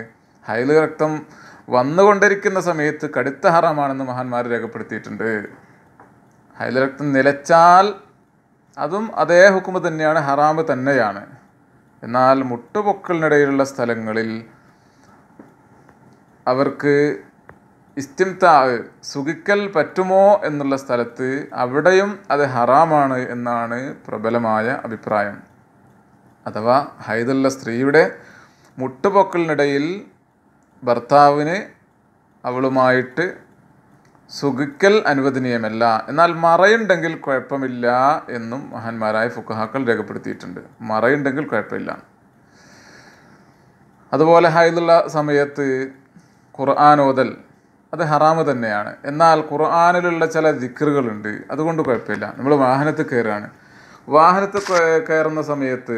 ഹൈല് രക്തം വന്നുകൊണ്ടിരിക്കുന്ന സമയത്ത് കടുത്ത ഹറാമാണെന്ന് മഹാന്മാർ രേഖപ്പെടുത്തിയിട്ടുണ്ട് ഹൈല് രക്തം നിലച്ചാൽ അതും അതേ ഹുക്കുമ തന്നെയാണ് ഹറാമ് തന്നെയാണ് എന്നാൽ മുട്ടുപൊക്കലിനിടയിലുള്ള സ്ഥലങ്ങളിൽ അവർക്ക് ഇസ്തിംതാ സുഖിക്കൽ പറ്റുമോ എന്നുള്ള സ്ഥലത്ത് അവിടെയും അത് ഹറാമാണ് എന്നാണ് പ്രബലമായ അഭിപ്രായം അഥവാ ഹൈദുള്ള സ്ത്രീയുടെ മുട്ടുപൊക്കലിനിടയിൽ ഭർത്താവിന് അവളുമായിട്ട് സുഖിക്കൽ അനുവദനീയമല്ല എന്നാൽ മറയുണ്ടെങ്കിൽ കുഴപ്പമില്ല എന്നും മഹാന്മാരായ ഫുക്കഹാക്കൾ രേഖപ്പെടുത്തിയിട്ടുണ്ട് മറയുണ്ടെങ്കിൽ കുഴപ്പമില്ല അതുപോലെ ഹൈദുള്ള സമയത്ത് ഖുർആൻ ഓതൽ അത് ഹറാമ് തന്നെയാണ് എന്നാൽ ഖുർആാനിലുള്ള ചില ദിക്കറുകളുണ്ട് അതുകൊണ്ട് കുഴപ്പമില്ല നമ്മൾ വാഹനത്തിൽ കയറുകയാണ് വാഹനത്തിൽ കയറുന്ന സമയത്ത്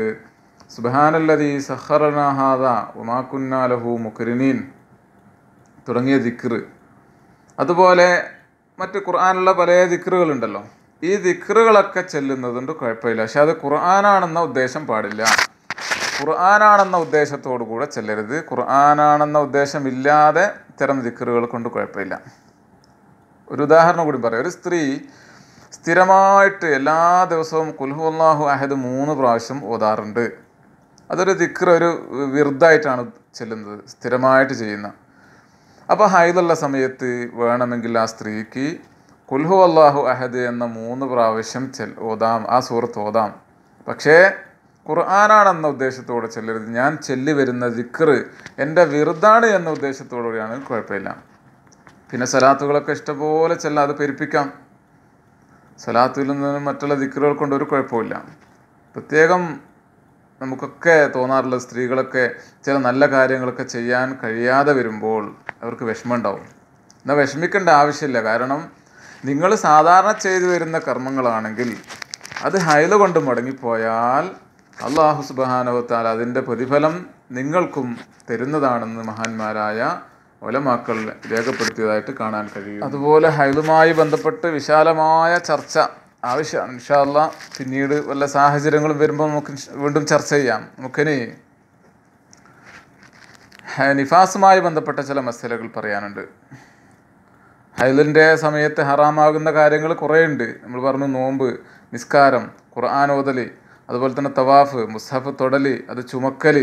സുബാനല്ലതി സഹറനാഹാദ ഉമാക്കുന്നാലഹു മുക്രിനീൻ തുടങ്ങിയ ദിക്കറ് അതുപോലെ മറ്റ് ഖുർആാനുള്ള പല ദിക്റുകളുണ്ടല്ലോ ഈ ദിക്റുകളൊക്കെ ചെല്ലുന്നതുകൊണ്ട് കുഴപ്പമില്ല പക്ഷെ അത് ഖുർആനാണെന്ന ഉദ്ദേശം പാടില്ല ഖുർആനാണെന്ന ഉദ്ദേശത്തോടു കൂടെ ചെല്ലരുത് ഖുർആനാണെന്ന ഉദ്ദേശമില്ലാതെ ഇത്തരം ദിക്റുകൾ കൊണ്ട് കുഴപ്പമില്ല ഒരു ഉദാഹരണം കൂടി പറയാം ഒരു സ്ത്രീ സ്ഥിരമായിട്ട് എല്ലാ ദിവസവും കുൽഹുല്ലാഹു അഹദ് മൂന്ന് പ്രാവശ്യം ഓതാറുണ്ട് അതൊരു ദിക്ർ ഒരു വിർദ്ധായിട്ടാണ് ചെല്ലുന്നത് സ്ഥിരമായിട്ട് ചെയ്യുന്ന അപ്പോൾ ഹൈദുള്ള സമയത്ത് വേണമെങ്കിൽ ആ സ്ത്രീക്ക് കുൽഹു അള്ളാഹു അഹദ് എന്ന മൂന്ന് പ്രാവശ്യം ചെൽ ഓതാം ആ സൂറത്ത് ഓതാം പക്ഷേ ഖുർആാനാണെന്ന ഉദ്ദേശത്തോടെ ചെല്ലരുത് ഞാൻ ചെല്ലി വരുന്ന ദിക്കറ് എൻ്റെ വിറുതാണ് എന്ന ഉദ്ദേശത്തോടുകൂടിയാണ് കുഴപ്പമില്ല പിന്നെ സലാത്തുകളൊക്കെ ഇഷ്ടപോലെ ചെല്ലാതെ പെരുപ്പിക്കാം സലാത്തുവിൽ നിന്നും മറ്റുള്ള ദിക്കറുകൾ കൊണ്ട് ഒരു കുഴപ്പമില്ല പ്രത്യേകം നമുക്കൊക്കെ തോന്നാറുള്ള സ്ത്രീകളൊക്കെ ചില നല്ല കാര്യങ്ങളൊക്കെ ചെയ്യാൻ കഴിയാതെ വരുമ്പോൾ അവർക്ക് വിഷമമുണ്ടാവും എന്നാൽ വിഷമിക്കേണ്ട ആവശ്യമില്ല കാരണം നിങ്ങൾ സാധാരണ ചെയ്തു വരുന്ന കർമ്മങ്ങളാണെങ്കിൽ അത് ഹൈല കൊണ്ട് മടങ്ങിപ്പോയാൽ അള്ളാഹു സുബാനവത്താൽ അതിൻ്റെ പ്രതിഫലം നിങ്ങൾക്കും തരുന്നതാണെന്ന് മഹാന്മാരായ ഒലമാക്കൾ രേഖപ്പെടുത്തിയതായിട്ട് കാണാൻ കഴിയും അതുപോലെ ഹൈലുമായി ബന്ധപ്പെട്ട് വിശാലമായ ചർച്ച ആവശ്യമാണ് ഇൻഷാല്ല പിന്നീട് വല്ല സാഹചര്യങ്ങളും വരുമ്പോൾ നമുക്ക് വീണ്ടും ചർച്ച ചെയ്യാം നമുക്കിനി നിഫാസുമായി ബന്ധപ്പെട്ട ചില മസലകൾ പറയാനുണ്ട് ഹൈലിൻ്റെ സമയത്ത് ഹറാമാകുന്ന കാര്യങ്ങൾ കുറേ ഉണ്ട് നമ്മൾ പറഞ്ഞു നോമ്പ് നിസ്കാരം ഖുർആൻ ഓതൽ അതുപോലെ തന്നെ തവാഫ് മുസ്ഹഫ് തൊടൽ അത് ചുമക്കൽ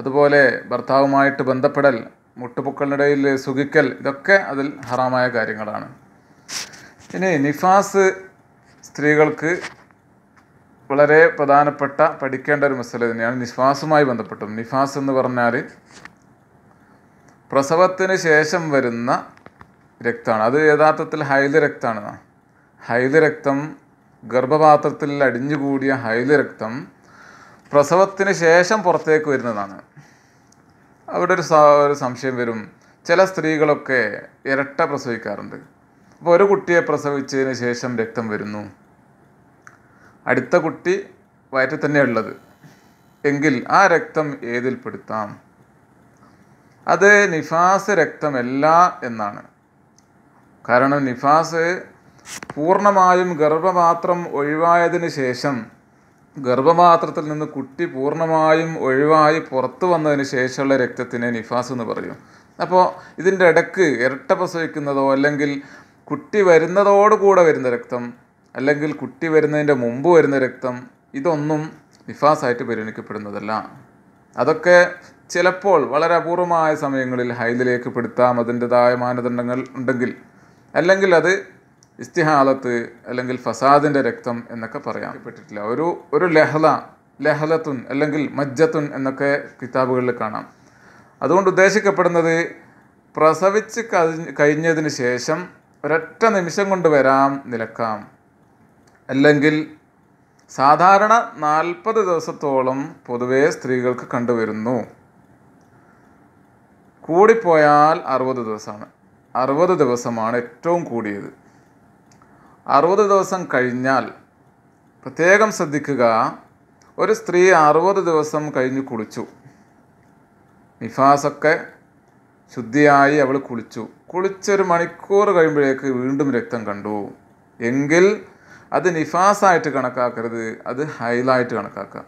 അതുപോലെ ഭർത്താവുമായിട്ട് ബന്ധപ്പെടൽ മുട്ടുപൊക്കളിനിടയിൽ സുഖിക്കൽ ഇതൊക്കെ അതിൽ ഹറാമായ കാര്യങ്ങളാണ് ഇനി നിഫാസ് സ്ത്രീകൾക്ക് വളരെ പ്രധാനപ്പെട്ട പഠിക്കേണ്ട ഒരു മസല തന്നെയാണ് നിഫാസുമായി ബന്ധപ്പെട്ടും നിഫാസ് എന്ന് പറഞ്ഞാൽ പ്രസവത്തിന് ശേഷം വരുന്ന രക്തമാണ് അത് യഥാർത്ഥത്തിൽ ഹൈല രക്തമാണ് ഹൈല രക്തം ഗർഭപാത്രത്തിൽ അടിഞ്ഞുകൂടിയ ഹൈല രക്തം പ്രസവത്തിന് ശേഷം പുറത്തേക്ക് വരുന്നതാണ് അവിടെ ഒരു ഒരു സംശയം വരും ചില സ്ത്രീകളൊക്കെ ഇരട്ട പ്രസവിക്കാറുണ്ട് അപ്പോൾ ഒരു കുട്ടിയെ പ്രസവിച്ചതിന് ശേഷം രക്തം വരുന്നു അടുത്ത കുട്ടി വയറ്റിൽ തന്നെ ഉള്ളത് എങ്കിൽ ആ രക്തം ഏതിൽ പെടുത്താം അത് നിഫാസ് രക്തമല്ല എന്നാണ് കാരണം നിഫാസ് പൂർണ്ണമായും ഗർഭപാത്രം ഒഴിവായതിനു ശേഷം ഗർഭപാത്രത്തിൽ നിന്ന് കുട്ടി പൂർണ്ണമായും ഒഴിവായി പുറത്തു വന്നതിന് ശേഷമുള്ള രക്തത്തിനെ നിഫാസ് എന്ന് പറയും അപ്പോൾ ഇതിൻ്റെ ഇടക്ക് ഇരട്ട പ്രസവിക്കുന്നതോ അല്ലെങ്കിൽ കുട്ടി വരുന്നതോടുകൂടെ വരുന്ന രക്തം അല്ലെങ്കിൽ കുട്ടി വരുന്നതിൻ്റെ മുമ്പ് വരുന്ന രക്തം ഇതൊന്നും നിഫാസായിട്ട് പരിഗണിക്കപ്പെടുന്നതല്ല അതൊക്കെ ചിലപ്പോൾ വളരെ അപൂർവമായ സമയങ്ങളിൽ ഹൈദിലേക്ക് പെടുത്താം അതിൻ്റെതായ മാനദണ്ഡങ്ങൾ ഉണ്ടെങ്കിൽ അല്ലെങ്കിൽ അത് ഇസ്തിഹാലത്ത് അല്ലെങ്കിൽ ഫസാദിൻ്റെ രക്തം എന്നൊക്കെ പറയാൻ പറ്റിട്ടില്ല ഒരു ഒരു ലഹല ലഹലത്തുൻ അല്ലെങ്കിൽ മജ്ജത്തുൻ എന്നൊക്കെ കിതാബുകളിൽ കാണാം അതുകൊണ്ട് ഉദ്ദേശിക്കപ്പെടുന്നത് പ്രസവിച്ച് കഴിഞ്ഞതിന് ശേഷം ഒരൊറ്റ നിമിഷം കൊണ്ട് വരാം നിലക്കാം അല്ലെങ്കിൽ സാധാരണ നാൽപ്പത് ദിവസത്തോളം പൊതുവേ സ്ത്രീകൾക്ക് കണ്ടുവരുന്നു കൂടിപ്പോയാൽ അറുപത് ദിവസമാണ് അറുപത് ദിവസമാണ് ഏറ്റവും കൂടിയത് അറുപത് ദിവസം കഴിഞ്ഞാൽ പ്രത്യേകം ശ്രദ്ധിക്കുക ഒരു സ്ത്രീ അറുപത് ദിവസം കഴിഞ്ഞ് കുളിച്ചു നിഫാസൊക്കെ ശുദ്ധിയായി അവൾ കുളിച്ചു കുളിച്ചൊരു മണിക്കൂർ കഴിയുമ്പോഴേക്ക് വീണ്ടും രക്തം കണ്ടു എങ്കിൽ അത് നിഫാസായിട്ട് കണക്കാക്കരുത് അത് ഹൈലായിട്ട് കണക്കാക്കുക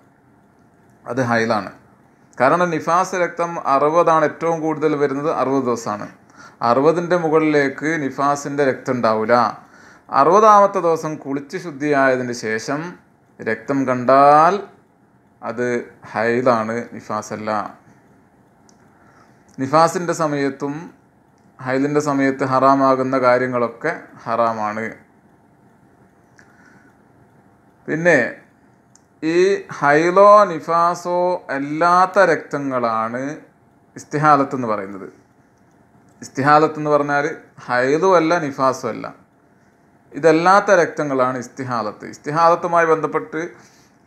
അത് ഹൈലാണ് കാരണം നിഫാസ് രക്തം അറുപതാണ് ഏറ്റവും കൂടുതൽ വരുന്നത് അറുപത് ദിവസമാണ് അറുപതിൻ്റെ മുകളിലേക്ക് നിഫാസിൻ്റെ രക്തം ഉണ്ടാവില്ല അറുപതാമത്തെ ദിവസം കുളിച്ച് ശുദ്ധിയായതിന് ശേഷം രക്തം കണ്ടാൽ അത് ഹൈലാണ് നിഫാസല്ല നിഫാസിൻ്റെ സമയത്തും ഹൈലിൻ്റെ സമയത്ത് ഹറാമാകുന്ന കാര്യങ്ങളൊക്കെ ഹറാമാണ് പിന്നെ ഈ ഹൈലോ നിഫാസോ അല്ലാത്ത രക്തങ്ങളാണ് ഇസ്തിഹാലത്ത് എന്ന് പറയുന്നത് ഇസ്തിഹാലത്ത് എന്ന് പറഞ്ഞാൽ ഹൈലോ അല്ല നിഫാസോ അല്ല ഇതല്ലാത്ത രക്തങ്ങളാണ് ഇസ്തിഹാലത്ത് ഇസ്തിഹാലത്തുമായി ബന്ധപ്പെട്ട്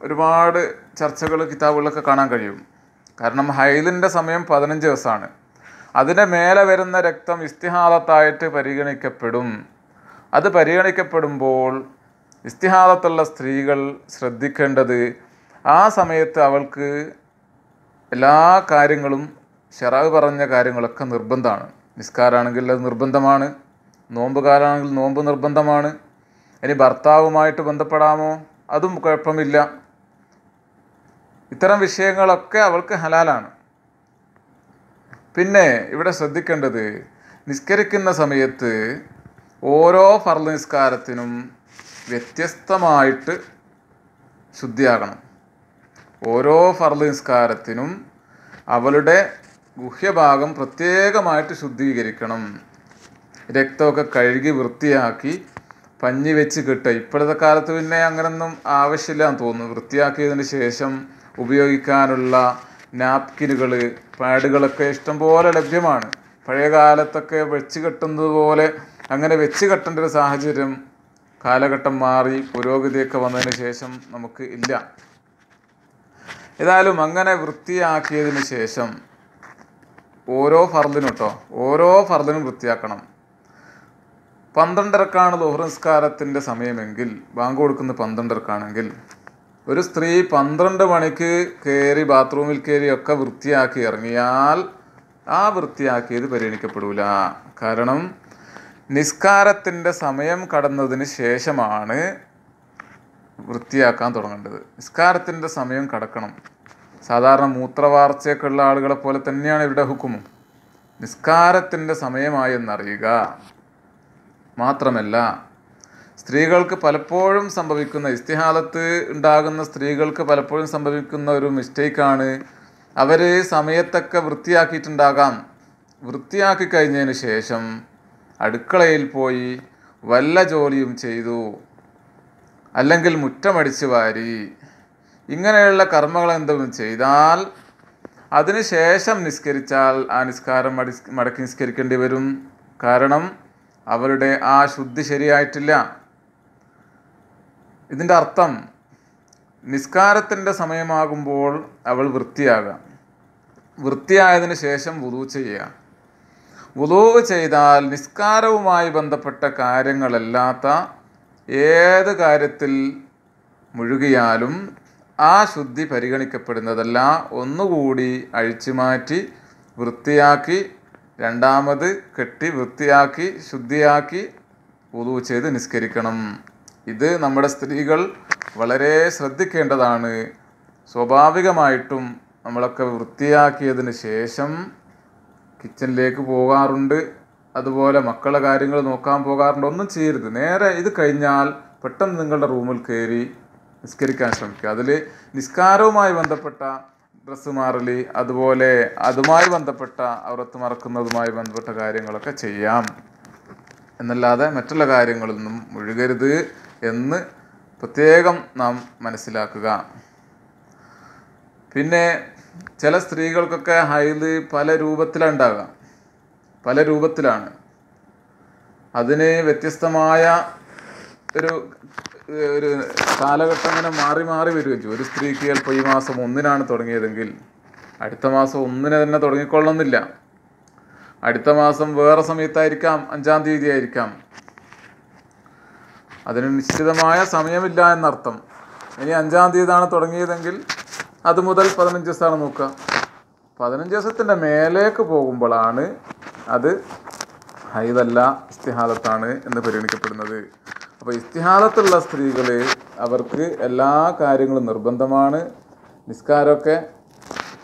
ഒരുപാട് ചർച്ചകൾ കിതാബുകളൊക്കെ കാണാൻ കഴിയും കാരണം ഹൈലിൻ്റെ സമയം പതിനഞ്ച് ദിവസമാണ് അതിൻ്റെ മേലെ വരുന്ന രക്തം ഇസ്തിഹാലത്തായിട്ട് പരിഗണിക്കപ്പെടും അത് പരിഗണിക്കപ്പെടുമ്പോൾ ഇസ്തിഹാദത്തുള്ള സ്ത്രീകൾ ശ്രദ്ധിക്കേണ്ടത് ആ സമയത്ത് അവൾക്ക് എല്ലാ കാര്യങ്ങളും ഷെറാവ് പറഞ്ഞ കാര്യങ്ങളൊക്കെ നിർബന്ധമാണ് നിസ്കാരാണെങ്കിൽ അത് നിർബന്ധമാണ് നോമ്പുകാലാണെങ്കിൽ നോമ്പ് നിർബന്ധമാണ് ഇനി ഭർത്താവുമായിട്ട് ബന്ധപ്പെടാമോ അതും കുഴപ്പമില്ല ഇത്തരം വിഷയങ്ങളൊക്കെ അവൾക്ക് ഹലാലാണ് പിന്നെ ഇവിടെ ശ്രദ്ധിക്കേണ്ടത് നിസ്കരിക്കുന്ന സമയത്ത് ഓരോ ഫർദ് നിസ്കാരത്തിനും വ്യത്യസ്തമായിട്ട് ശുദ്ധിയാകണം ഓരോ ഫർദ് നിസ്കാരത്തിനും അവളുടെ ഗുഹ്യഭാഗം പ്രത്യേകമായിട്ട് ശുദ്ധീകരിക്കണം രക്തമൊക്കെ കഴുകി വൃത്തിയാക്കി പഞ്ഞി വെച്ച് കിട്ടുക ഇപ്പോഴത്തെ കാലത്ത് പിന്നെ അങ്ങനൊന്നും ആവശ്യമില്ല എന്ന് തോന്നുന്നു വൃത്തിയാക്കിയതിന് ശേഷം ഉപയോഗിക്കാനുള്ള നാപ്കിനുകൾ പാഡുകളൊക്കെ ഇഷ്ടംപോലെ ലഭ്യമാണ് പഴയ കാലത്തൊക്കെ വെച്ച് കെട്ടുന്നത് പോലെ അങ്ങനെ വെച്ച് കെട്ടേണ്ട ഒരു സാഹചര്യം കാലഘട്ടം മാറി പുരോഗതിയൊക്കെ വന്നതിന് ശേഷം നമുക്ക് ഇല്ല ഏതായാലും അങ്ങനെ വൃത്തിയാക്കിയതിന് ശേഷം ഓരോ ഫർദിനും കേട്ടോ ഓരോ ഫർദിനും വൃത്തിയാക്കണം പന്ത്രണ്ടരക്കാണ് ദുഹ്റസ്കാരത്തിൻ്റെ സമയമെങ്കിൽ ബാങ്ക് കൊടുക്കുന്ന പന്ത്രണ്ടരക്കാണെങ്കിൽ ഒരു സ്ത്രീ പന്ത്രണ്ട് മണിക്ക് കയറി ബാത്റൂമിൽ കയറിയൊക്കെ ഒക്കെ വൃത്തിയാക്കി ഇറങ്ങിയാൽ ആ വൃത്തിയാക്കിയത് പരിഗണിക്കപ്പെടില്ല കാരണം നിസ്കാരത്തിൻ്റെ സമയം കടന്നതിന് ശേഷമാണ് വൃത്തിയാക്കാൻ തുടങ്ങേണ്ടത് നിസ്കാരത്തിൻ്റെ സമയം കടക്കണം സാധാരണ മൂത്രവാർച്ചയൊക്കെയുള്ള ആളുകളെ പോലെ തന്നെയാണ് ഇവിടെ ഹുക്കുമും നിസ്കാരത്തിൻ്റെ സമയമായെന്നറിയുക മാത്രമല്ല സ്ത്രീകൾക്ക് പലപ്പോഴും സംഭവിക്കുന്ന ഇസ്തിഹാലത്ത് ഉണ്ടാകുന്ന സ്ത്രീകൾക്ക് പലപ്പോഴും സംഭവിക്കുന്ന ഒരു മിസ്റ്റേക്കാണ് അവർ സമയത്തൊക്കെ വൃത്തിയാക്കിയിട്ടുണ്ടാകാം വൃത്തിയാക്കി കഴിഞ്ഞതിന് ശേഷം അടുക്കളയിൽ പോയി വല്ല ജോലിയും ചെയ്തു അല്ലെങ്കിൽ മുറ്റമടിച്ചു വാരി ഇങ്ങനെയുള്ള കർമ്മങ്ങൾ എന്തെങ്കിലും ചെയ്താൽ അതിനുശേഷം നിസ്കരിച്ചാൽ ആ നിസ്കാരം മടി മടക്കി നിസ്കരിക്കേണ്ടി വരും കാരണം അവരുടെ ആ ശുദ്ധി ശരിയായിട്ടില്ല ഇതിൻ്റെ അർത്ഥം നിസ്കാരത്തിൻ്റെ സമയമാകുമ്പോൾ അവൾ വൃത്തിയാകാം വൃത്തിയായതിനു ശേഷം വുതു ചെയ്യുക ഉദോ ചെയ്താൽ നിസ്കാരവുമായി ബന്ധപ്പെട്ട കാര്യങ്ങളല്ലാത്ത ഏത് കാര്യത്തിൽ മുഴുകിയാലും ആ ശുദ്ധി പരിഗണിക്കപ്പെടുന്നതല്ല ഒന്നുകൂടി അഴിച്ചു മാറ്റി വൃത്തിയാക്കി രണ്ടാമത് കെട്ടി വൃത്തിയാക്കി ശുദ്ധിയാക്കി ഉതു ചെയ്ത് നിസ്കരിക്കണം ഇത് നമ്മുടെ സ്ത്രീകൾ വളരെ ശ്രദ്ധിക്കേണ്ടതാണ് സ്വാഭാവികമായിട്ടും നമ്മളൊക്കെ വൃത്തിയാക്കിയതിന് ശേഷം കിച്ചണിലേക്ക് പോകാറുണ്ട് അതുപോലെ മക്കളെ കാര്യങ്ങൾ നോക്കാൻ പോകാറുണ്ട് ഒന്നും ചെയ്യരുത് നേരെ ഇത് കഴിഞ്ഞാൽ പെട്ടെന്ന് നിങ്ങളുടെ റൂമിൽ കയറി നിസ്കരിക്കാൻ ശ്രമിക്കുക അതിൽ നിസ്കാരവുമായി ബന്ധപ്പെട്ട ഡ്രസ്സ് മാറലി അതുപോലെ അതുമായി ബന്ധപ്പെട്ട അവർത്ത് മറക്കുന്നതുമായി ബന്ധപ്പെട്ട കാര്യങ്ങളൊക്കെ ചെയ്യാം എന്നല്ലാതെ മറ്റുള്ള കാര്യങ്ങളൊന്നും ഒഴുകരുത് എന്ന് പ്രത്യേകം നാം മനസ്സിലാക്കുക പിന്നെ ചില സ്ത്രീകൾക്കൊക്കെ ഹൈദ് പല രൂപത്തിലുണ്ടാകാം പല രൂപത്തിലാണ് അതിന് വ്യത്യസ്തമായ ഒരു ഒരു കാലഘട്ടം ഇങ്ങനെ മാറി മാറി വരികയും ചെയ്യും ഒരു സ്ത്രീക്ക് ചിലപ്പോൾ ഈ മാസം ഒന്നിനാണ് തുടങ്ങിയതെങ്കിൽ അടുത്ത മാസം ഒന്നിന് തന്നെ തുടങ്ങിക്കൊള്ളണമെന്നില്ല അടുത്ത മാസം വേറെ സമയത്തായിരിക്കാം അഞ്ചാം തീയതി ആയിരിക്കാം അതിന് നിശ്ചിതമായ സമയമില്ല എന്നർത്ഥം ഇനി അഞ്ചാം തീയതിയാണ് തുടങ്ങിയതെങ്കിൽ അത് മുതൽ പതിനഞ്ച് ദിവസമാണ് നോക്കുക പതിനഞ്ച് ദിവസത്തിൻ്റെ മേലേക്ക് പോകുമ്പോഴാണ് അത് ഹൈതല്ല ഇസ്തിഹാലത്താണ് എന്ന് പരിഗണിക്കപ്പെടുന്നത് അപ്പോൾ ഇസ്തിഹാലത്തുള്ള സ്ത്രീകൾ അവർക്ക് എല്ലാ കാര്യങ്ങളും നിർബന്ധമാണ് നിസ്കാരമൊക്കെ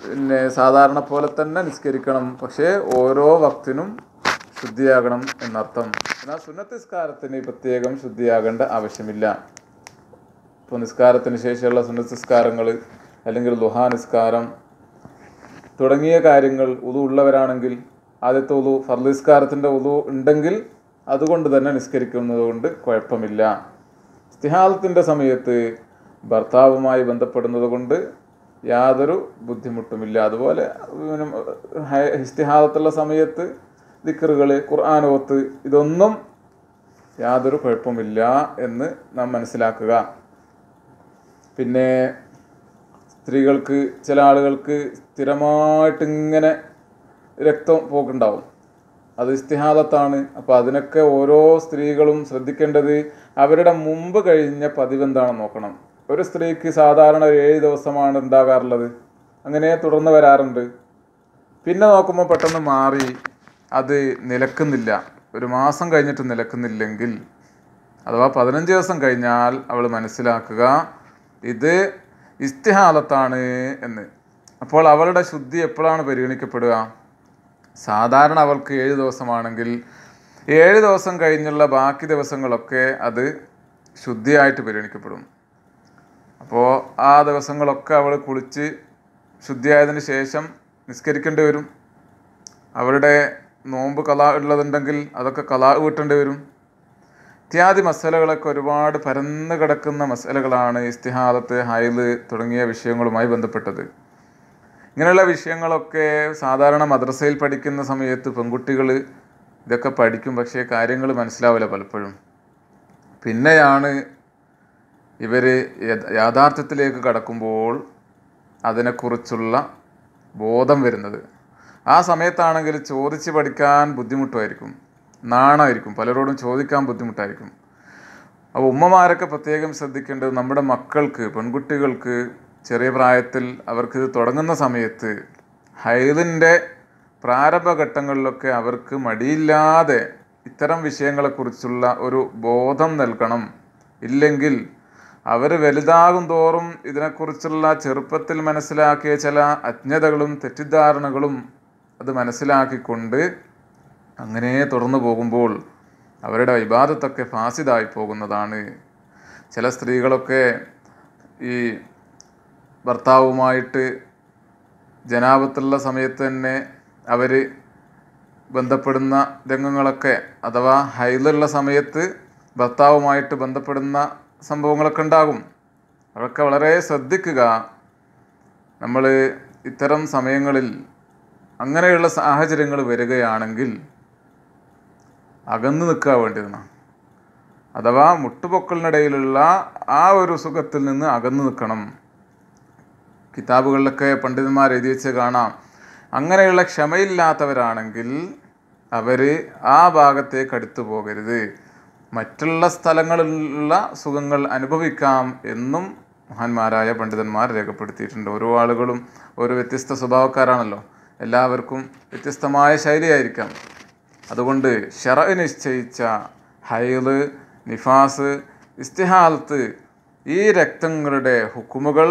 പിന്നെ സാധാരണ പോലെ തന്നെ നിസ്കരിക്കണം പക്ഷേ ഓരോ വക്തിനും ശുദ്ധിയാകണം എന്നർത്ഥം എന്നാൽ സുന്നത്ത് നിസ്കാരത്തിന് പ്രത്യേകം ശുദ്ധിയാകേണ്ട ആവശ്യമില്ല ഇപ്പോൾ നിസ്കാരത്തിന് ശേഷമുള്ള സുന്നത്ത് അല്ലെങ്കിൽ ദുഹാനിസ്കാരം തുടങ്ങിയ കാര്യങ്ങൾ ഉതു ഉള്ളവരാണെങ്കിൽ ആദ്യത്തെ ഉതു ഫർലിസ്കാരത്തിൻ്റെ ഉതു ഉണ്ടെങ്കിൽ അതുകൊണ്ട് തന്നെ നിസ്കരിക്കുന്നത് കൊണ്ട് കുഴപ്പമില്ല ഇസ്തിഹാലത്തിൻ്റെ സമയത്ത് ഭർത്താവുമായി ബന്ധപ്പെടുന്നത് കൊണ്ട് യാതൊരു ബുദ്ധിമുട്ടുമില്ല അതുപോലെ ഇസ്തിഹാദത്തുള്ള സമയത്ത് ദിക്കറുകൾ ഖുർആാനോത്ത് ഇതൊന്നും യാതൊരു കുഴപ്പമില്ല എന്ന് നാം മനസ്സിലാക്കുക പിന്നെ സ്ത്രീകൾക്ക് ചില ആളുകൾക്ക് സ്ഥിരമായിട്ട് ഇങ്ങനെ രക്തം പോക്കുണ്ടാവും അത് ഇസ്തിഹാദത്താണ് അപ്പോൾ അതിനൊക്കെ ഓരോ സ്ത്രീകളും ശ്രദ്ധിക്കേണ്ടത് അവരുടെ മുമ്പ് കഴിഞ്ഞ പതിവ് എന്താണെന്ന് നോക്കണം ഒരു സ്ത്രീക്ക് സാധാരണ ഒരു ഏഴ് ദിവസമാണ് ഉണ്ടാകാറുള്ളത് അങ്ങനെ തുടർന്ന് വരാറുണ്ട് പിന്നെ നോക്കുമ്പോൾ പെട്ടെന്ന് മാറി അത് നിലക്കുന്നില്ല ഒരു മാസം കഴിഞ്ഞിട്ട് നിലക്കുന്നില്ലെങ്കിൽ അഥവാ പതിനഞ്ച് ദിവസം കഴിഞ്ഞാൽ അവൾ മനസ്സിലാക്കുക ഇത് ഇസ്തിഹാലത്താണ് എന്ന് അപ്പോൾ അവളുടെ ശുദ്ധി എപ്പോഴാണ് പരിഗണിക്കപ്പെടുക സാധാരണ അവൾക്ക് ഏഴ് ദിവസമാണെങ്കിൽ ഏഴ് ദിവസം കഴിഞ്ഞുള്ള ബാക്കി ദിവസങ്ങളൊക്കെ അത് ശുദ്ധിയായിട്ട് പരിഗണിക്കപ്പെടും അപ്പോൾ ആ ദിവസങ്ങളൊക്കെ അവൾ കുളിച്ച് ശുദ്ധിയായതിന് ശേഷം നിസ്കരിക്കേണ്ടി വരും അവരുടെ നോമ്പ് കലാ ഉള്ളതുണ്ടെങ്കിൽ അതൊക്കെ കലാ വീട്ടേണ്ടി വരും ഇത്യാദി മസലകളൊക്കെ ഒരുപാട് പരന്നു കിടക്കുന്ന മസലകളാണ് ഇസ്തിഹാദത്ത് ഹൈല് തുടങ്ങിയ വിഷയങ്ങളുമായി ബന്ധപ്പെട്ടത് ഇങ്ങനെയുള്ള വിഷയങ്ങളൊക്കെ സാധാരണ മദ്രസയിൽ പഠിക്കുന്ന സമയത്ത് പെൺകുട്ടികൾ ഇതൊക്കെ പഠിക്കും പക്ഷേ കാര്യങ്ങൾ മനസ്സിലാവില്ല പലപ്പോഴും പിന്നെയാണ് ഇവർ യാഥാർത്ഥ്യത്തിലേക്ക് കടക്കുമ്പോൾ അതിനെക്കുറിച്ചുള്ള ബോധം വരുന്നത് ആ സമയത്താണെങ്കിൽ ചോദിച്ച് പഠിക്കാൻ ബുദ്ധിമുട്ടുമായിരിക്കും നാണമായിരിക്കും പലരോടും ചോദിക്കാൻ ബുദ്ധിമുട്ടായിരിക്കും അപ്പോൾ ഉമ്മമാരൊക്കെ പ്രത്യേകം ശ്രദ്ധിക്കേണ്ടത് നമ്മുടെ മക്കൾക്ക് പെൺകുട്ടികൾക്ക് ചെറിയ പ്രായത്തിൽ അവർക്കിത് തുടങ്ങുന്ന സമയത്ത് ഹൈദിൻ്റെ പ്രാരംഭഘട്ടങ്ങളിലൊക്കെ അവർക്ക് മടിയില്ലാതെ ഇത്തരം വിഷയങ്ങളെക്കുറിച്ചുള്ള ഒരു ബോധം നൽകണം ഇല്ലെങ്കിൽ അവർ വലുതാകും തോറും ഇതിനെക്കുറിച്ചുള്ള ചെറുപ്പത്തിൽ മനസ്സിലാക്കിയ ചില അജ്ഞതകളും തെറ്റിദ്ധാരണകളും അത് മനസ്സിലാക്കിക്കൊണ്ട് അങ്ങനെ തുടർന്നു പോകുമ്പോൾ അവരുടെ വിവാദത്തൊക്കെ ഫാസിദായി പോകുന്നതാണ് ചില സ്ത്രീകളൊക്കെ ഈ ഭർത്താവുമായിട്ട് ജനാപത്തുള്ള സമയത്ത് തന്നെ അവർ ബന്ധപ്പെടുന്ന രംഗങ്ങളൊക്കെ അഥവാ ഹൈലുള്ള സമയത്ത് ഭർത്താവുമായിട്ട് ബന്ധപ്പെടുന്ന സംഭവങ്ങളൊക്കെ ഉണ്ടാകും അതൊക്കെ വളരെ ശ്രദ്ധിക്കുക നമ്മൾ ഇത്തരം സമയങ്ങളിൽ അങ്ങനെയുള്ള സാഹചര്യങ്ങൾ വരികയാണെങ്കിൽ അകന്നു നിൽക്കാൻ വേണ്ടിയിരുന്നാണ് അഥവാ മുട്ടുപൊക്കലിനിടയിലുള്ള ആ ഒരു സുഖത്തിൽ നിന്ന് അകന്നു നിൽക്കണം കിതാബുകളിലൊക്കെ പണ്ഡിതന്മാർ എഴുതി വെച്ച് കാണാം അങ്ങനെയുള്ള ക്ഷമയില്ലാത്തവരാണെങ്കിൽ അവർ ആ ഭാഗത്തേക്ക് അടുത്തു പോകരുത് മറ്റുള്ള സ്ഥലങ്ങളിലുള്ള സുഖങ്ങൾ അനുഭവിക്കാം എന്നും മഹാന്മാരായ പണ്ഡിതന്മാർ രേഖപ്പെടുത്തിയിട്ടുണ്ട് ഓരോ ആളുകളും ഒരു വ്യത്യസ്ത സ്വഭാവക്കാരാണല്ലോ എല്ലാവർക്കും വ്യത്യസ്തമായ ശൈലിയായിരിക്കാം അതുകൊണ്ട് ഷെറ നിശ്ചയിച്ച ഹൈല് നിഫാസ് ഇസ്തിഹാലത്ത് ഈ രക്തങ്ങളുടെ ഹുക്കുമുകൾ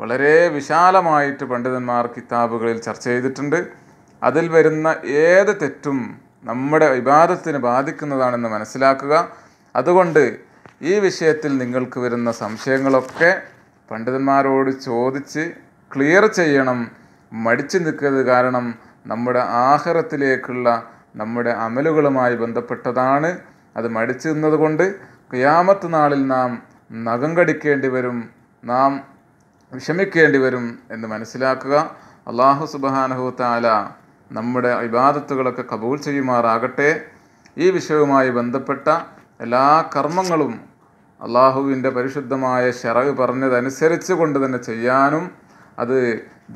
വളരെ വിശാലമായിട്ട് പണ്ഡിതന്മാർ കിതാബുകളിൽ ചർച്ച ചെയ്തിട്ടുണ്ട് അതിൽ വരുന്ന ഏത് തെറ്റും നമ്മുടെ വിവാദത്തിന് ബാധിക്കുന്നതാണെന്ന് മനസ്സിലാക്കുക അതുകൊണ്ട് ഈ വിഷയത്തിൽ നിങ്ങൾക്ക് വരുന്ന സംശയങ്ങളൊക്കെ പണ്ഡിതന്മാരോട് ചോദിച്ച് ക്ലിയർ ചെയ്യണം മടിച്ചു നിൽക്കരുത് കാരണം നമ്മുടെ ആഹാരത്തിലേക്കുള്ള നമ്മുടെ അമലുകളുമായി ബന്ധപ്പെട്ടതാണ് അത് മടിച്ചു നിന്നതുകൊണ്ട് ക്യാമത്ത് നാളിൽ നാം നഖം കടിക്കേണ്ടി വരും നാം വിഷമിക്കേണ്ടി വരും എന്ന് മനസ്സിലാക്കുക അള്ളാഹു സുബാനഹുത്താല നമ്മുടെ വിവാദത്തുകളൊക്കെ കബൂൽ ചെയ്യുമാറാകട്ടെ ഈ വിഷയവുമായി ബന്ധപ്പെട്ട എല്ലാ കർമ്മങ്ങളും അള്ളാഹുവിൻ്റെ പരിശുദ്ധമായ ഷറവ് പറഞ്ഞതനുസരിച്ച് കൊണ്ട് തന്നെ ചെയ്യാനും അത്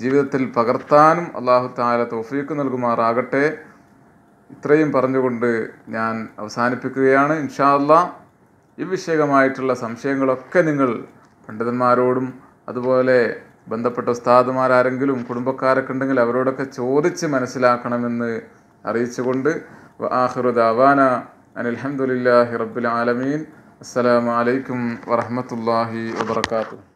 ജീവിതത്തിൽ പകർത്താനും അള്ളാഹു താല തോഫീക്ക് നൽകുമാറാകട്ടെ ഇത്രയും പറഞ്ഞുകൊണ്ട് ഞാൻ അവസാനിപ്പിക്കുകയാണ് ഇൻഷാല്ല ഈ വിഷയമായിട്ടുള്ള സംശയങ്ങളൊക്കെ നിങ്ങൾ പണ്ഡിതന്മാരോടും അതുപോലെ ബന്ധപ്പെട്ട ഉസ്താദുമാരാരെങ്കിലും കുടുംബക്കാരൊക്കെ ഉണ്ടെങ്കിൽ അവരോടൊക്കെ ചോദിച്ച് മനസ്സിലാക്കണമെന്ന് അറിയിച്ചുകൊണ്ട് ആഹ്റുദാവാന അനിൽഹമുല്ലാഹി റബ്ബുൽ ആലമീൻ അസ്സലാമലൈക്കും വറഹമത്തല്ലാഹി വാത്തു